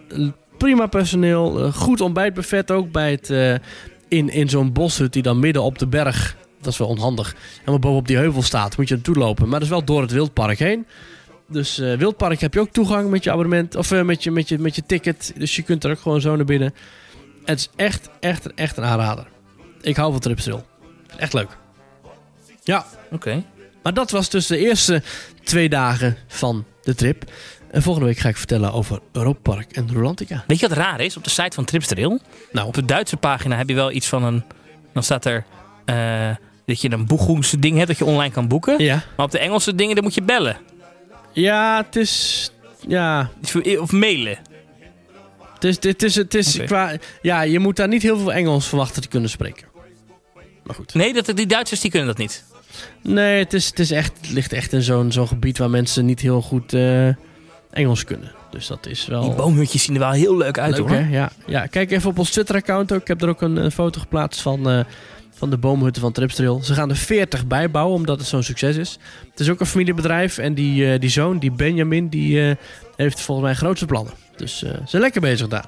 prima personeel, eh, goed ontbijtbuffet ook bij het, eh, in, in zo'n boshut die dan midden op de berg, dat is wel onhandig, helemaal bovenop die heuvel staat, moet je naartoe lopen. Maar dat is wel door het wildpark heen. Dus uh, Wildpark heb je ook toegang met je abonnement of eh, met, je, met, je, met je ticket. Dus je kunt er ook gewoon zo naar binnen. Het is echt, echt, echt een aanrader. Ik hou van Tripstil. Echt leuk. Ja. Oké. Maar dat was dus de eerste twee dagen van de trip. En volgende week ga ik vertellen over Europa en Rolantica. Weet je wat raar is? Op de site van Tripstrail, nou. op de Duitse pagina heb je wel iets van een... Dan staat er eh, dat je een boeghoemse ding hebt dat je online kan boeken. Ja. Maar op de Engelse dingen, dan moet je bellen. Ja, het is... Ja. Of mailen. Het is, het is, het is qua... Ja, je moet daar niet heel veel Engels verwachten te kunnen spreken. Maar goed. Nee, dat, die Duitsers die kunnen dat niet. Nee, het, is, het, is echt, ligt echt in zo'n zo'n gebied waar mensen niet heel goed eh, Engels kunnen. Dus dat is wel... Die boomhutjes zien er wel heel leuk uit hoor. Hè? Ja, ja, kijk even op ons Twitter-account ook. Ik heb er ook een, een foto geplaatst van... Eh, van de boomhutten van Tripstrail. Ze gaan er 40 bij bouwen, omdat het zo'n succes is. Het is ook een familiebedrijf en die, eh, die zoon, die Benjamin, die eh, heeft volgens mij grootste plannen. Dus eh, ze zijn lekker bezig daar.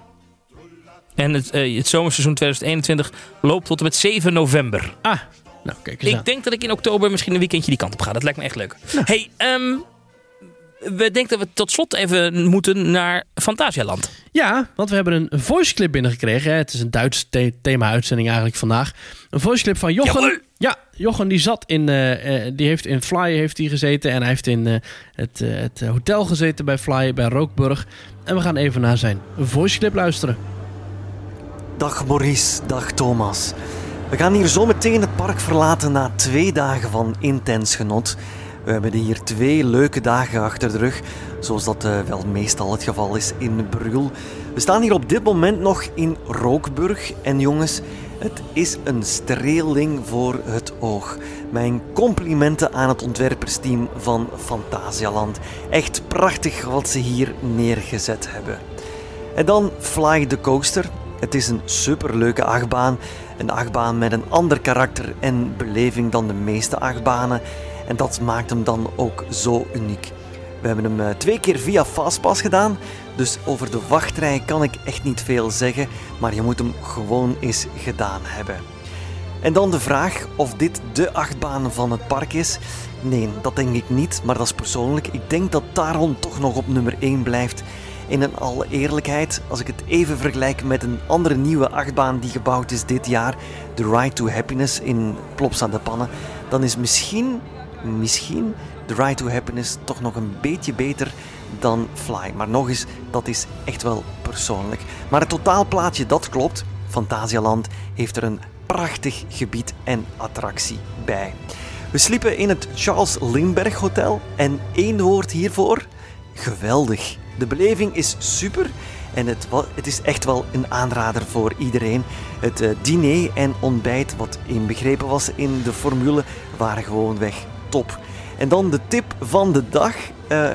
En het, het zomerseizoen 2021 loopt tot en met 7 november. Ah, nou, kijk eens Ik denk dat ik in oktober misschien een weekendje die kant op ga. Dat lijkt me echt leuk. Hey, um, we denken dat we tot slot even moeten naar Fantasialand. Ja, want we hebben een voiceclip binnengekregen. Het is een Duits thema-uitzending eigenlijk vandaag. Een voiceclip van Jochen. Ja, Jochen die zat in, eh, eh, die heeft in Fly heeft hij gezeten. En hij heeft in eh, het, het hotel gezeten bij Fly, bij Rookburg. En we gaan even naar zijn voiceclip luisteren. Dag Maurice, dag Thomas. We gaan hier zo meteen het park verlaten na twee dagen van intens genot. We hebben hier twee leuke dagen achter de rug, zoals dat eh, wel meestal het geval is in Brugel. We staan hier op dit moment nog in Rookburg. En jongens, het is een streling voor het oog. Mijn complimenten aan het ontwerpersteam van Fantasialand. Echt prachtig wat ze hier neergezet hebben. En dan Fly the Coaster. Het is een superleuke achtbaan. Een achtbaan met een ander karakter en beleving dan de meeste achtbanen. En dat maakt hem dan ook zo uniek. We hebben hem eh, twee keer via Fastpass gedaan, dus over de wachtrij kan ik echt niet veel zeggen, maar je moet hem gewoon eens gedaan hebben. En dan de vraag of dit de achtbaan van het park is. Nee, dat denk ik niet, maar dat is persoonlijk. Ik denk dat Taron toch nog op nummer 1 blijft. In een alle eerlijkheid, als ik het even vergelijk met een andere nieuwe achtbaan die gebouwd is dit jaar, de Ride to Happiness in Plops aan de Pannen, dan is misschien misschien The Ride to Happiness toch nog een beetje beter dan Fly. Maar nog eens, dat is echt wel persoonlijk. Maar het totaalplaatje, dat klopt. Fantasialand heeft er een prachtig gebied en attractie bij. We sliepen in het Charles Lindbergh Hotel en één woord hiervoor: geweldig. De beleving is super en het, het is echt wel een aanrader voor iedereen. Het eh, diner en ontbijt, wat inbegrepen was in de formule, waren gewoonweg top. En dan de tip van de dag. Eh,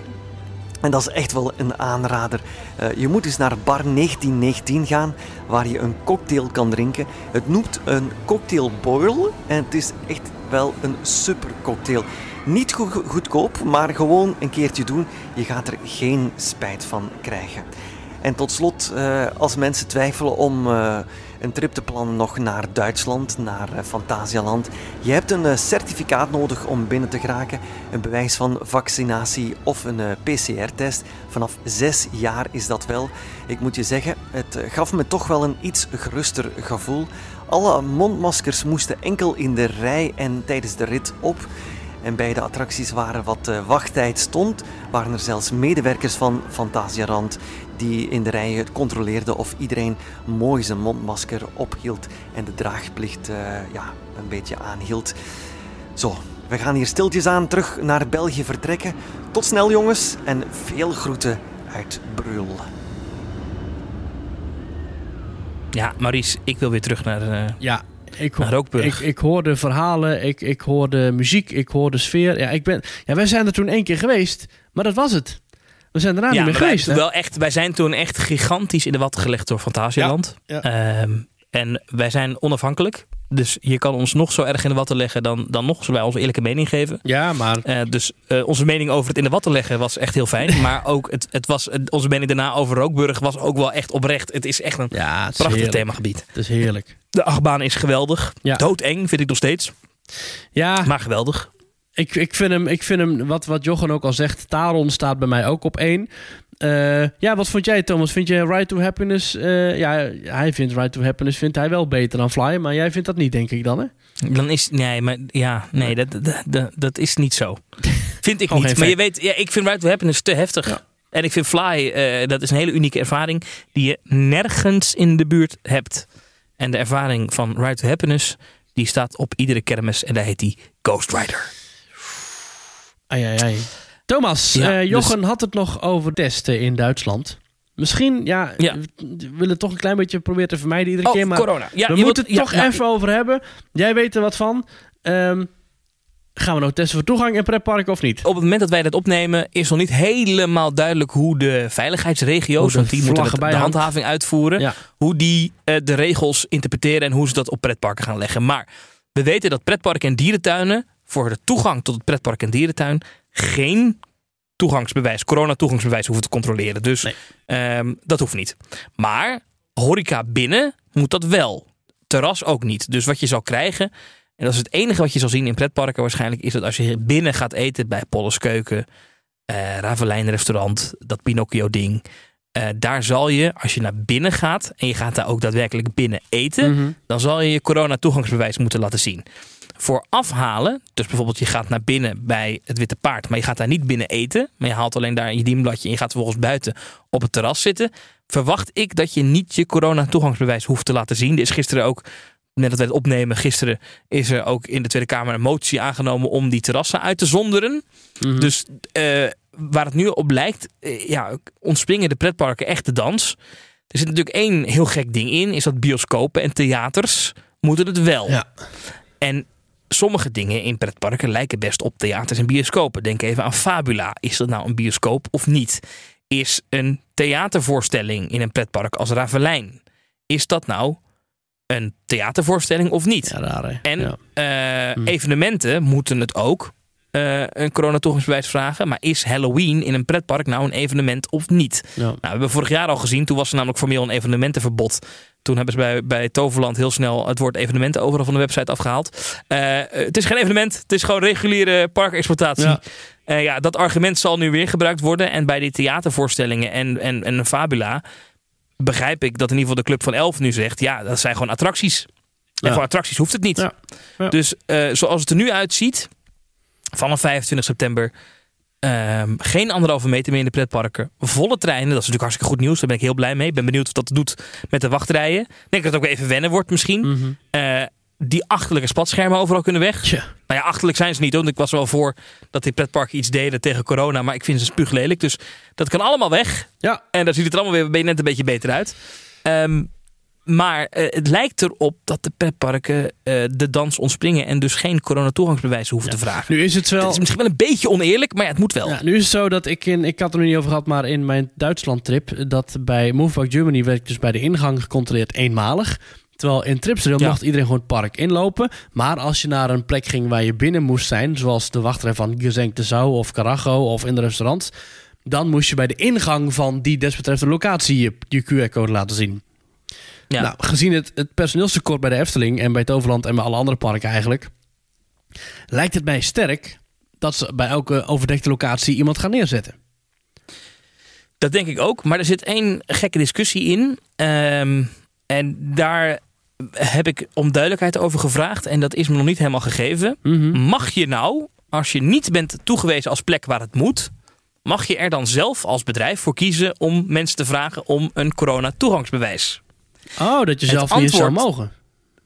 en dat is echt wel een aanrader. Eh, je moet eens naar bar 1919 gaan, waar je een cocktail kan drinken. Het noemt een cocktail boil en het is echt wel een super cocktail. Niet goedkoop, maar gewoon een keertje doen. Je gaat er geen spijt van krijgen. En tot slot, eh, als mensen twijfelen om een trip te plannen nog naar Duitsland, naar eh, Fantasialand. Je hebt een eh, certificaat nodig om binnen te geraken, een bewijs van vaccinatie of een eh, PCR-test. Vanaf zes jaar is dat wel. Ik moet je zeggen, het gaf me toch wel een iets geruster gevoel. Alle mondmaskers moesten enkel in de rij en tijdens de rit op. En bij de attracties waar wat wachttijd stond, waren er zelfs medewerkers van Fantasialand die in de rijen controleerde of iedereen mooi zijn mondmasker ophield en de draagplicht eh, ja, een beetje aanhield. Zo, we gaan hier stiltjes aan terug naar België vertrekken. Tot snel jongens en veel groeten uit Brul. Ja, Maries, ik wil weer terug naar, uh, ja, ik, naar ook Ik, ik hoorde verhalen, ik, ik hoorde muziek, ik hoorde sfeer. Ja, ik ben, ja, wij zijn er toen één keer geweest, maar dat was het. We zijn daarna ja, niet meer geweest. Wij, wel echt, wij zijn toen echt gigantisch in de watten gelegd door Fantasieland. Ehm, en wij zijn onafhankelijk. Dus je kan ons nog zo erg in de watten leggen, dan, dan nog zullen wij onze eerlijke mening geven. Ja, maar. Eh, dus eh, onze mening over het in de watten leggen was echt heel fijn. maar ook het, het was, onze mening daarna over Rookburg was ook wel echt oprecht. Het is echt een ja, prachtig heerlijk. themagebied. Het is heerlijk. De achtbaan is geweldig. Ja. Doodeng vind ik nog steeds. Ja. Maar geweldig ik, ik, vind hem, ik vind hem wat, wat Jochen ook al zegt, Taron staat bij mij ook op één. Eh, ja, wat vond jij Thomas? Vind je Right to Happiness... Eh, ja, hij vindt Right to Happiness vindt hij wel beter dan Fly, maar jij vindt dat niet, denk ik dan, hè? Dan is... Nee, maar ja, nee, dat, dat, dat, dat is niet zo. vind ik oh, niet. Maar je weet, ja, ik vind Right to Happiness te heftig. En ik vind Fly, eh, dat is een hele unieke ervaring die je nergens in de buurt hebt. En de ervaring van Right to Happiness, die staat op iedere kermis en daar heet die Ghost Rider. Ai, ai, ai. Thomas, ja, eh, dus- Jochen had het nog over testen in Duitsland. Misschien, ja, we willen toch een klein beetje proberen te vermijden iedere oh, keer. Maar corona. Ja, we moeten het toch even over hebben. Jij weet er wat van. Ehm, gaan we nou testen voor toegang in pretparken of niet? Op het moment dat wij dit opnemen is nog niet helemaal duidelijk hoe de veiligheidsregio's, die moeten de, handhaving uitvoeren, hoe die eh, de regels interpreteren en hoe ze dat op pretparken gaan leggen. Maar we weten dat pretparken en dierentuinen voor de toegang tot het pretpark en dierentuin geen toegangsbewijs, corona-toegangsbewijs hoeven te controleren. Dus ehm, dat hoeft niet. Maar horeca binnen moet dat wel. Terras ook niet. Dus wat je zal krijgen, en dat is het enige wat je zal zien in pretparken waarschijnlijk, is dat als je binnen gaat eten bij Polles Keuken, uh, Restaurant, dat Pinocchio-ding. Eh, daar zal je, als je naar binnen gaat en je gaat daar ook daadwerkelijk binnen eten, mhm. dan zal je je corona-toegangsbewijs moeten laten zien voor afhalen. Dus bijvoorbeeld je gaat naar binnen bij het Witte Paard. Maar je gaat daar niet binnen eten. Maar je haalt alleen daar je dienbladje. En je gaat vervolgens buiten op het terras zitten. Verwacht ik dat je niet je corona toegangsbewijs hoeft te laten zien. Er is gisteren ook net dat we het opnemen, gisteren is er ook in de Tweede Kamer een motie aangenomen om die terrassen uit te zonderen. Mhm. Dus eh, waar het nu op lijkt, eh, ja, ontspringen de pretparken echt de dans. Er zit natuurlijk één heel gek ding in, is dat bioscopen en theaters moeten het wel. Ja. En Sommige dingen in pretparken lijken best op theaters en bioscopen. Denk even aan Fabula. Is dat nou een bioscoop of niet? Is een theatervoorstelling in een pretpark als Ravelijn, is dat nou een theatervoorstelling of niet? en eh, hm. evenementen moeten het ook uh, een coronatoegangsbewijs vragen. Maar is Halloween in een pretpark nou een evenement of niet? Nou, we hebben vorig jaar al gezien, toen was er namelijk formeel een evenementenverbod. Toen hebben ze bij, bij Toverland heel snel het woord evenementen overal van de website afgehaald. Eh, het is geen evenement, het is gewoon reguliere parkexploitatie. Ja. Eh, ja, dat argument zal nu weer gebruikt worden. En bij die theatervoorstellingen en, en, en Fabula begrijp ik dat in ieder geval de Club van Elf nu zegt... ja, dat zijn gewoon attracties. En voor attracties hoeft het niet. Dus zoals het er nu uitziet, vanaf 25 september ehm, geen anderhalve meter meer in de pretparken. Volle treinen, dat is natuurlijk hartstikke goed nieuws. Daar ben ik heel blij mee. Ben benieuwd of dat doet met de wachtrijen. Ik denk dat het ook even wennen wordt misschien. Mhm. Eh, die achterlijke spatschermen overal kunnen weg. Nou ja, achterlijk zijn ze niet. Want ik was wel voor dat die pretparken iets deden tegen corona. Maar ik vind ze lelijk. Dus dat kan allemaal weg. Ja. En daar ziet het er allemaal weer net een beetje beter uit. Um, maar eh, het lijkt erop dat de pepparken eh, de dans ontspringen en dus geen coronatoegangsbewijs hoeven te vragen. Nu is het wel. Het is misschien wel een beetje oneerlijk, maar ja, het moet wel. Ja, nu is het zo dat ik in, ik had er niet over gehad, maar in mijn Duitsland-trip, dat bij Moveback Germany werd ik dus bij de ingang gecontroleerd eenmalig. Terwijl in Tripsdale ja. mocht iedereen gewoon het park inlopen. Maar als je naar een plek ging waar je binnen moest zijn, zoals de wachtrij van de Zou of Caracho of in de restaurant, dan moest je bij de ingang van die desbetreffende locatie je, je QR-code laten zien. Nou, gezien het, het personeelstekort bij de Efteling en bij Toverland en bij alle andere parken eigenlijk, lijkt het mij sterk dat ze bij elke overdekte locatie iemand gaan neerzetten. Dat denk ik ook, maar er zit één gekke discussie in. Ehm, en daar heb ik om duidelijkheid over gevraagd en dat is me nog niet helemaal gegeven. Mhm. Mag je nou, als je niet bent toegewezen als plek waar het moet, mag je er dan zelf als bedrijf voor kiezen om mensen te vragen om een corona-toegangsbewijs? Oh, dat je zelf niet zou mogen.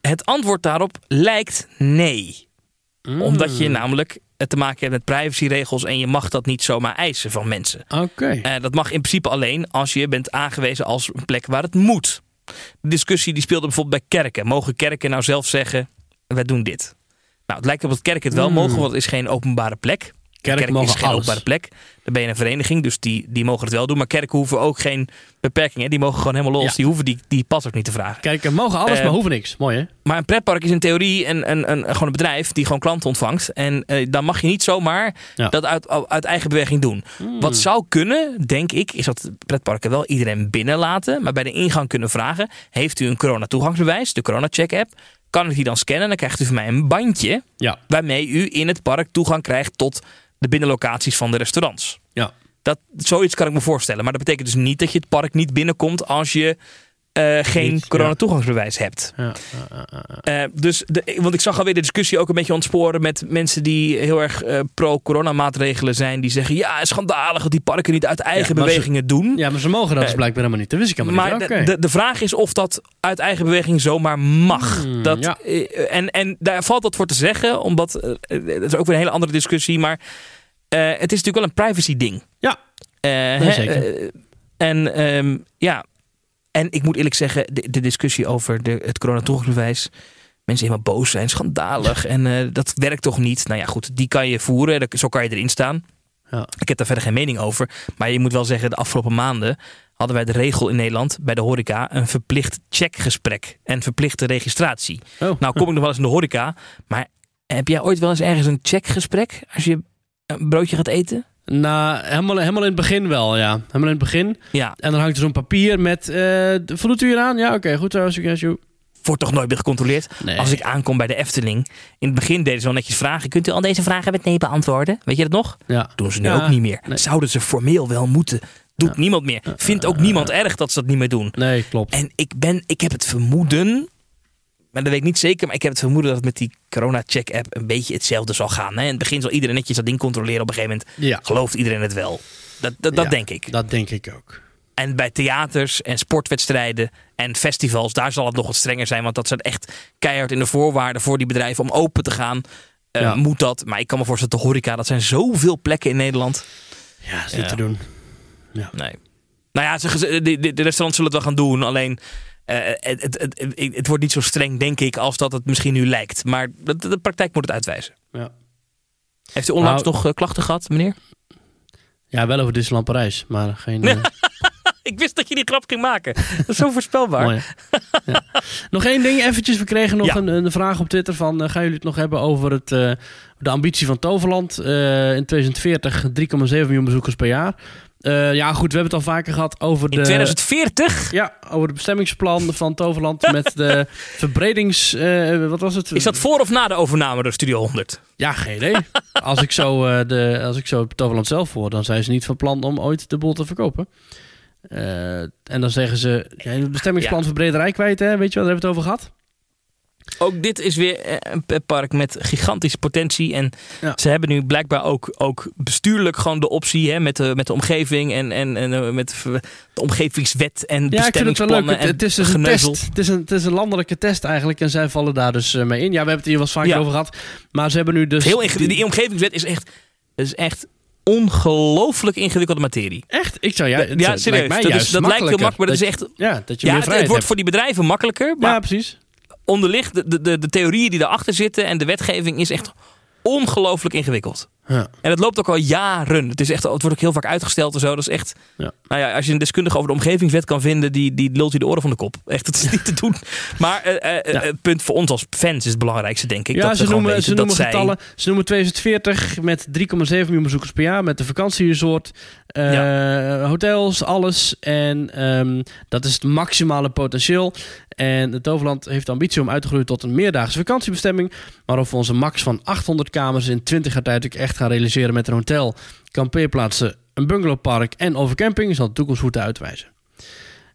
Het antwoord daarop lijkt nee. Mm. Omdat je namelijk te maken hebt met privacyregels en je mag dat niet zomaar eisen van mensen. Oké. Eh, dat mag in principe alleen als je bent aangewezen als een plek waar het moet. De discussie die speelde bijvoorbeeld bij kerken. Mogen kerken nou zelf zeggen, wij doen dit? Nou, het lijkt op dat kerken het wel hmm. mogen, want het is geen openbare plek kerk, mogen is geen openbare plek. Dan ben je een vereniging, dus die, die mogen het wel doen. Maar kerken hoeven ook geen beperkingen. Die mogen gewoon helemaal los. Die hoeven die, die pas ook niet te vragen. Kerken mogen alles, maar eh, hoeven niks. Mooi hè? Maar een pretpark is in theorie een, een, een, gewoon een bedrijf die gewoon klanten ontvangt. En eh, dan mag je niet zomaar dat uit, uit eigen beweging doen. Hmm. Wat zou kunnen, denk ik, is dat pretparken wel iedereen binnenlaten. Maar bij de ingang kunnen vragen. Heeft u een corona toegangsbewijs? De corona check app kan ik die dan scannen. Dan krijgt u van mij een bandje. Waarmee u in het park toegang krijgt tot de binnenlocaties van de restaurants. Ja. Dat, zoiets kan ik me voorstellen. Maar dat betekent dus niet dat je het park niet binnenkomt als je eh, geen corona coronatoegangsbewijs hebt. Ja, eh, dus de, want ik zag alweer de discussie ook een beetje ontsporen met mensen die heel erg eh, pro-corona-maatregelen zijn. Die zeggen: ja, schandalig dat die parken niet uit eigen bewegingen doen. Ja, maar ze mogen dat dus blijkbaar helemaal niet. Dat wist ik helemaal maar Maar de, de, vraag is of dat uit eigen beweging zomaar mag. Hmm, dat, en, en daar valt wat voor te zeggen, omdat het is ook weer een hele andere discussie. Maar het is natuurlijk wel een privacy-ding. Ja, nee, zeker. en ehm, ja, en ik moet eerlijk zeggen, de, de discussie over de, het coronatoegangsbewijs. Mensen helemaal boos zijn, schandalig. en eh, dat werkt toch niet? Nou ja, goed, die kan je voeren. Zo kan je erin staan. Ja. Ik heb daar verder geen mening over. Maar je moet wel zeggen, de afgelopen maanden hadden wij de regel in Nederland bij de horeca een verplicht checkgesprek en verplichte registratie. Oh. Nou kom ik nog wel eens in de horeca, maar heb jij ooit wel eens ergens een checkgesprek als je een broodje gaat eten? Na, helemaal, helemaal in het begin wel, ja. Helemaal in het begin. Ja. En dan hangt er zo'n papier met... Uh, u hier aan? Ja, oké, goed zo. Eh, wordt toch nooit meer gecontroleerd. Nee. Als ik aankom bij de Efteling. In het begin deden ze wel netjes vragen. Kunt u al deze vragen met nee beantwoorden? Weet je dat nog? Ja. Doen ze nu ook niet meer. Zouden ze formeel wel moeten. Doet niemand meer. Vindt ook eh. niemand erg dat ze dat niet meer doen. Nee, klopt. En ik, ben, ik heb het vermoeden maar dat weet ik niet zeker. Maar ik heb het vermoeden dat het met die corona-check-app een beetje hetzelfde zal gaan. Hè? In het begin zal iedereen netjes dat ding controleren. Op een gegeven moment ja. gelooft iedereen het wel. Dat, dat, denk ik. Dat denk ik ook. En bij theaters en sportwedstrijden en festivals, daar zal het nog wat strenger zijn. Want dat zijn echt keihard in de voorwaarden voor die bedrijven om open te gaan. Eh, moet dat. Maar ik kan me voorstellen, de horeca, dat zijn zoveel plekken in Nederland. Ja, ze is te doen. Nee. Nou ja, de restaurants zullen het wel gaan doen. Alleen eh, eh, het, het, het, wordt niet zo streng, denk ik, als dat het misschien nu lijkt. Maar de, praktijk moet het uitwijzen. Ja. Heeft u onlangs nou, nog eh, klachten gehad, meneer? Ja, wel over Disneyland Parijs, maar geen... ik wist dat je die grap ging maken. Dat is zo voorspelbaar. Nog één ding eventjes. We kregen nog een, een, vraag op Twitter van... gaan jullie het nog hebben over het, de ambitie van Toverland? in 2040 3,7 miljoen bezoekers per jaar. Eh, ja, goed, we hebben het al vaker gehad over de... 2040? Ja, over de bestemmingsplan van Toverland met de verbredings eh, wat was het? Is dat voor of na de overname door Studio 100? Ja, geen idee. als, ik zo, uh, de, als ik zo Toverland zelf hoor, dan zijn ze niet van plan om ooit de bol te verkopen. en dan zeggen ze, ja, het bestemmingsplan ja. Brederij kwijt, hè? weet je wat daar hebben we het over gehad. Ook dit is weer eh, een park met gigantische potentie. En ze hebben nu blijkbaar ook, ook bestuurlijk gewoon de optie hè, met, de, met de omgeving en, en, en eh, met de omgevingswet en ja, bestemmingsplannen. Het, het, is een test. Het is een, het is een landelijke test eigenlijk en zij vallen daar dus eh, mee in. Ja, we hebben het hier wel vaak over gehad. Maar ze hebben nu dus... Heel die, die omgevingswet is echt, is echt ongelooflijk ingewikkelde materie. Echt? Ik zou ja, ja serieus. Lijkt mij dat, dat lijkt heel makkelijk, maar dat, is echt. Ja, dat je meer vrijheid het, wordt voor die bedrijven makkelijker. ja, precies. Onderliggende de, de, de theorieën die daarachter zitten en de wetgeving is echt ongelooflijk ingewikkeld. Ja. En het loopt ook al jaren. Het, is echt, het wordt ook heel vaak uitgesteld en zo. Dat is echt. Ja. Nou ja, als je een deskundige over de omgevingswet kan vinden, die, die lult hij de oren van de kop. Echt, het is niet te doen. Maar uh, punt voor ons als fans is het belangrijkste, denk ik. dat ze, noemen, dat Zij... Ze noemen 2040 met 3,7 miljoen bezoekers per jaar. Met de vakantieresort, hotels, alles. En ehm, dat is het maximale potentieel. En het Toverland heeft de ambitie om uit te groeien tot een meerdaagse vakantiebestemming. Maar of onze max van 800 kamers in 20 gaat natuurlijk echt echt gaan realiseren met een hotel, kampeerplaatsen, een bungalowpark en overcamping, zal de toekomst goed uitwijzen.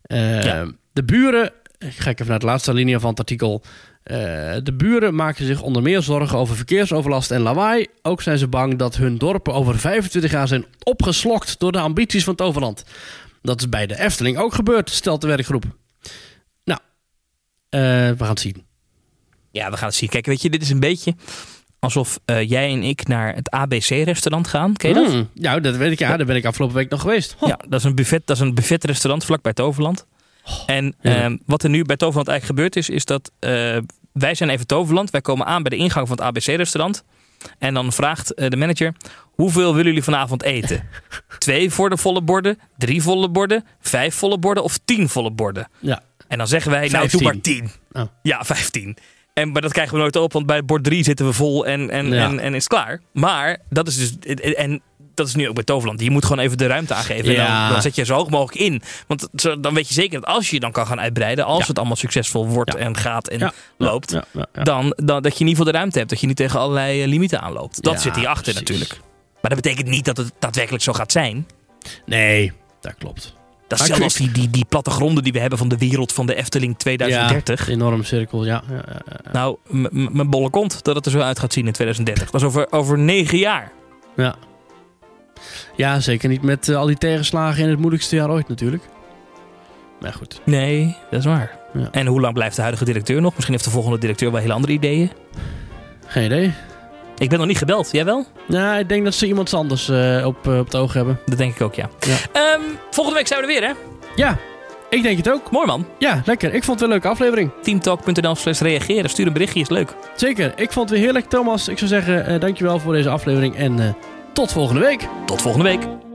Uh, De buren, ik ga even naar de laatste linie van het artikel. Eh, de buren maken zich onder meer zorgen over verkeersoverlast en lawaai. Ook zijn ze bang dat hun dorpen over 25 jaar zijn opgeslokt door de ambities van het overland. Dat is bij de Efteling ook gebeurd, stelt de werkgroep. Nou, eh, we gaan het zien. Ja, we gaan het zien. Kijk, weet je, dit is een beetje alsof eh, jij en ik naar het ABC-restaurant gaan. Ken je dat? Mm, ja, dat weet ik. Ja, daar ben ik afgelopen week nog geweest. Ja, dat is een buffet, dat is een vlakbij Toverland. Oh, en ehm, wat er nu bij Toverland eigenlijk gebeurd is, is dat eh, wij zijn even Toverland. Wij komen aan bij de ingang van het ABC-restaurant. En dan vraagt eh, de manager, hoeveel willen jullie vanavond eten? Twee voor volle borden, drie volle borden, vijf volle borden of tien volle borden? Ja. En dan zeggen wij, nou doe maar tien. Oh. Ja, vijftien. En, maar dat krijgen we nooit op, want bij bord 3 zitten we vol en, en, en, en is klaar. Maar dat is dus. En dat is nu ook bij Toverland. Je moet gewoon even de ruimte aangeven. dan, dan, zet je zo hoog mogelijk in. Want dan weet je zeker dat als je dan kan gaan uitbreiden. Als het allemaal succesvol wordt en gaat en loopt. Dan, dan dat je in ieder geval de ruimte hebt. Dat je niet tegen allerlei eh, limieten aanloopt. Dat zit hierachter achter natuurlijk. Maar dat betekent niet dat het daadwerkelijk zo gaat zijn. Nee, dat klopt. Dat zijn zelfs die, die, die plattegronden die we hebben van de wereld van de Efteling 2030. Ja, enorm cirkel, ja. nou, mijn bolle kont dat het er zo uit gaat zien in 2030. Dat is over, over negen jaar. Ja. Ja, zeker niet met eh, al die tegenslagen in het moeilijkste jaar ooit natuurlijk. Maar goed. Nee, dat is waar. En hoe lang blijft de huidige directeur nog? Misschien heeft de volgende directeur wel hele andere ideeën. Geen idee. Ik ben nog niet gebeld. Jij wel? Ja, nou, ik denk dat ze iemand anders eh, op, uh, op het oog hebben. Dat denk ik ook, ja. Ehm, volgende week zijn we er weer, hè? Ja, ik denk het ook. Mooi man. Ja, lekker. Ik vond het wel een leuke aflevering. Teamtalk.nl slash reageren. Stuur een berichtje, is leuk. Zeker. Ik vond het weer heerlijk, Thomas. Ik zou zeggen, uh, dankjewel voor deze aflevering en tot volgende week. Tot volgende week.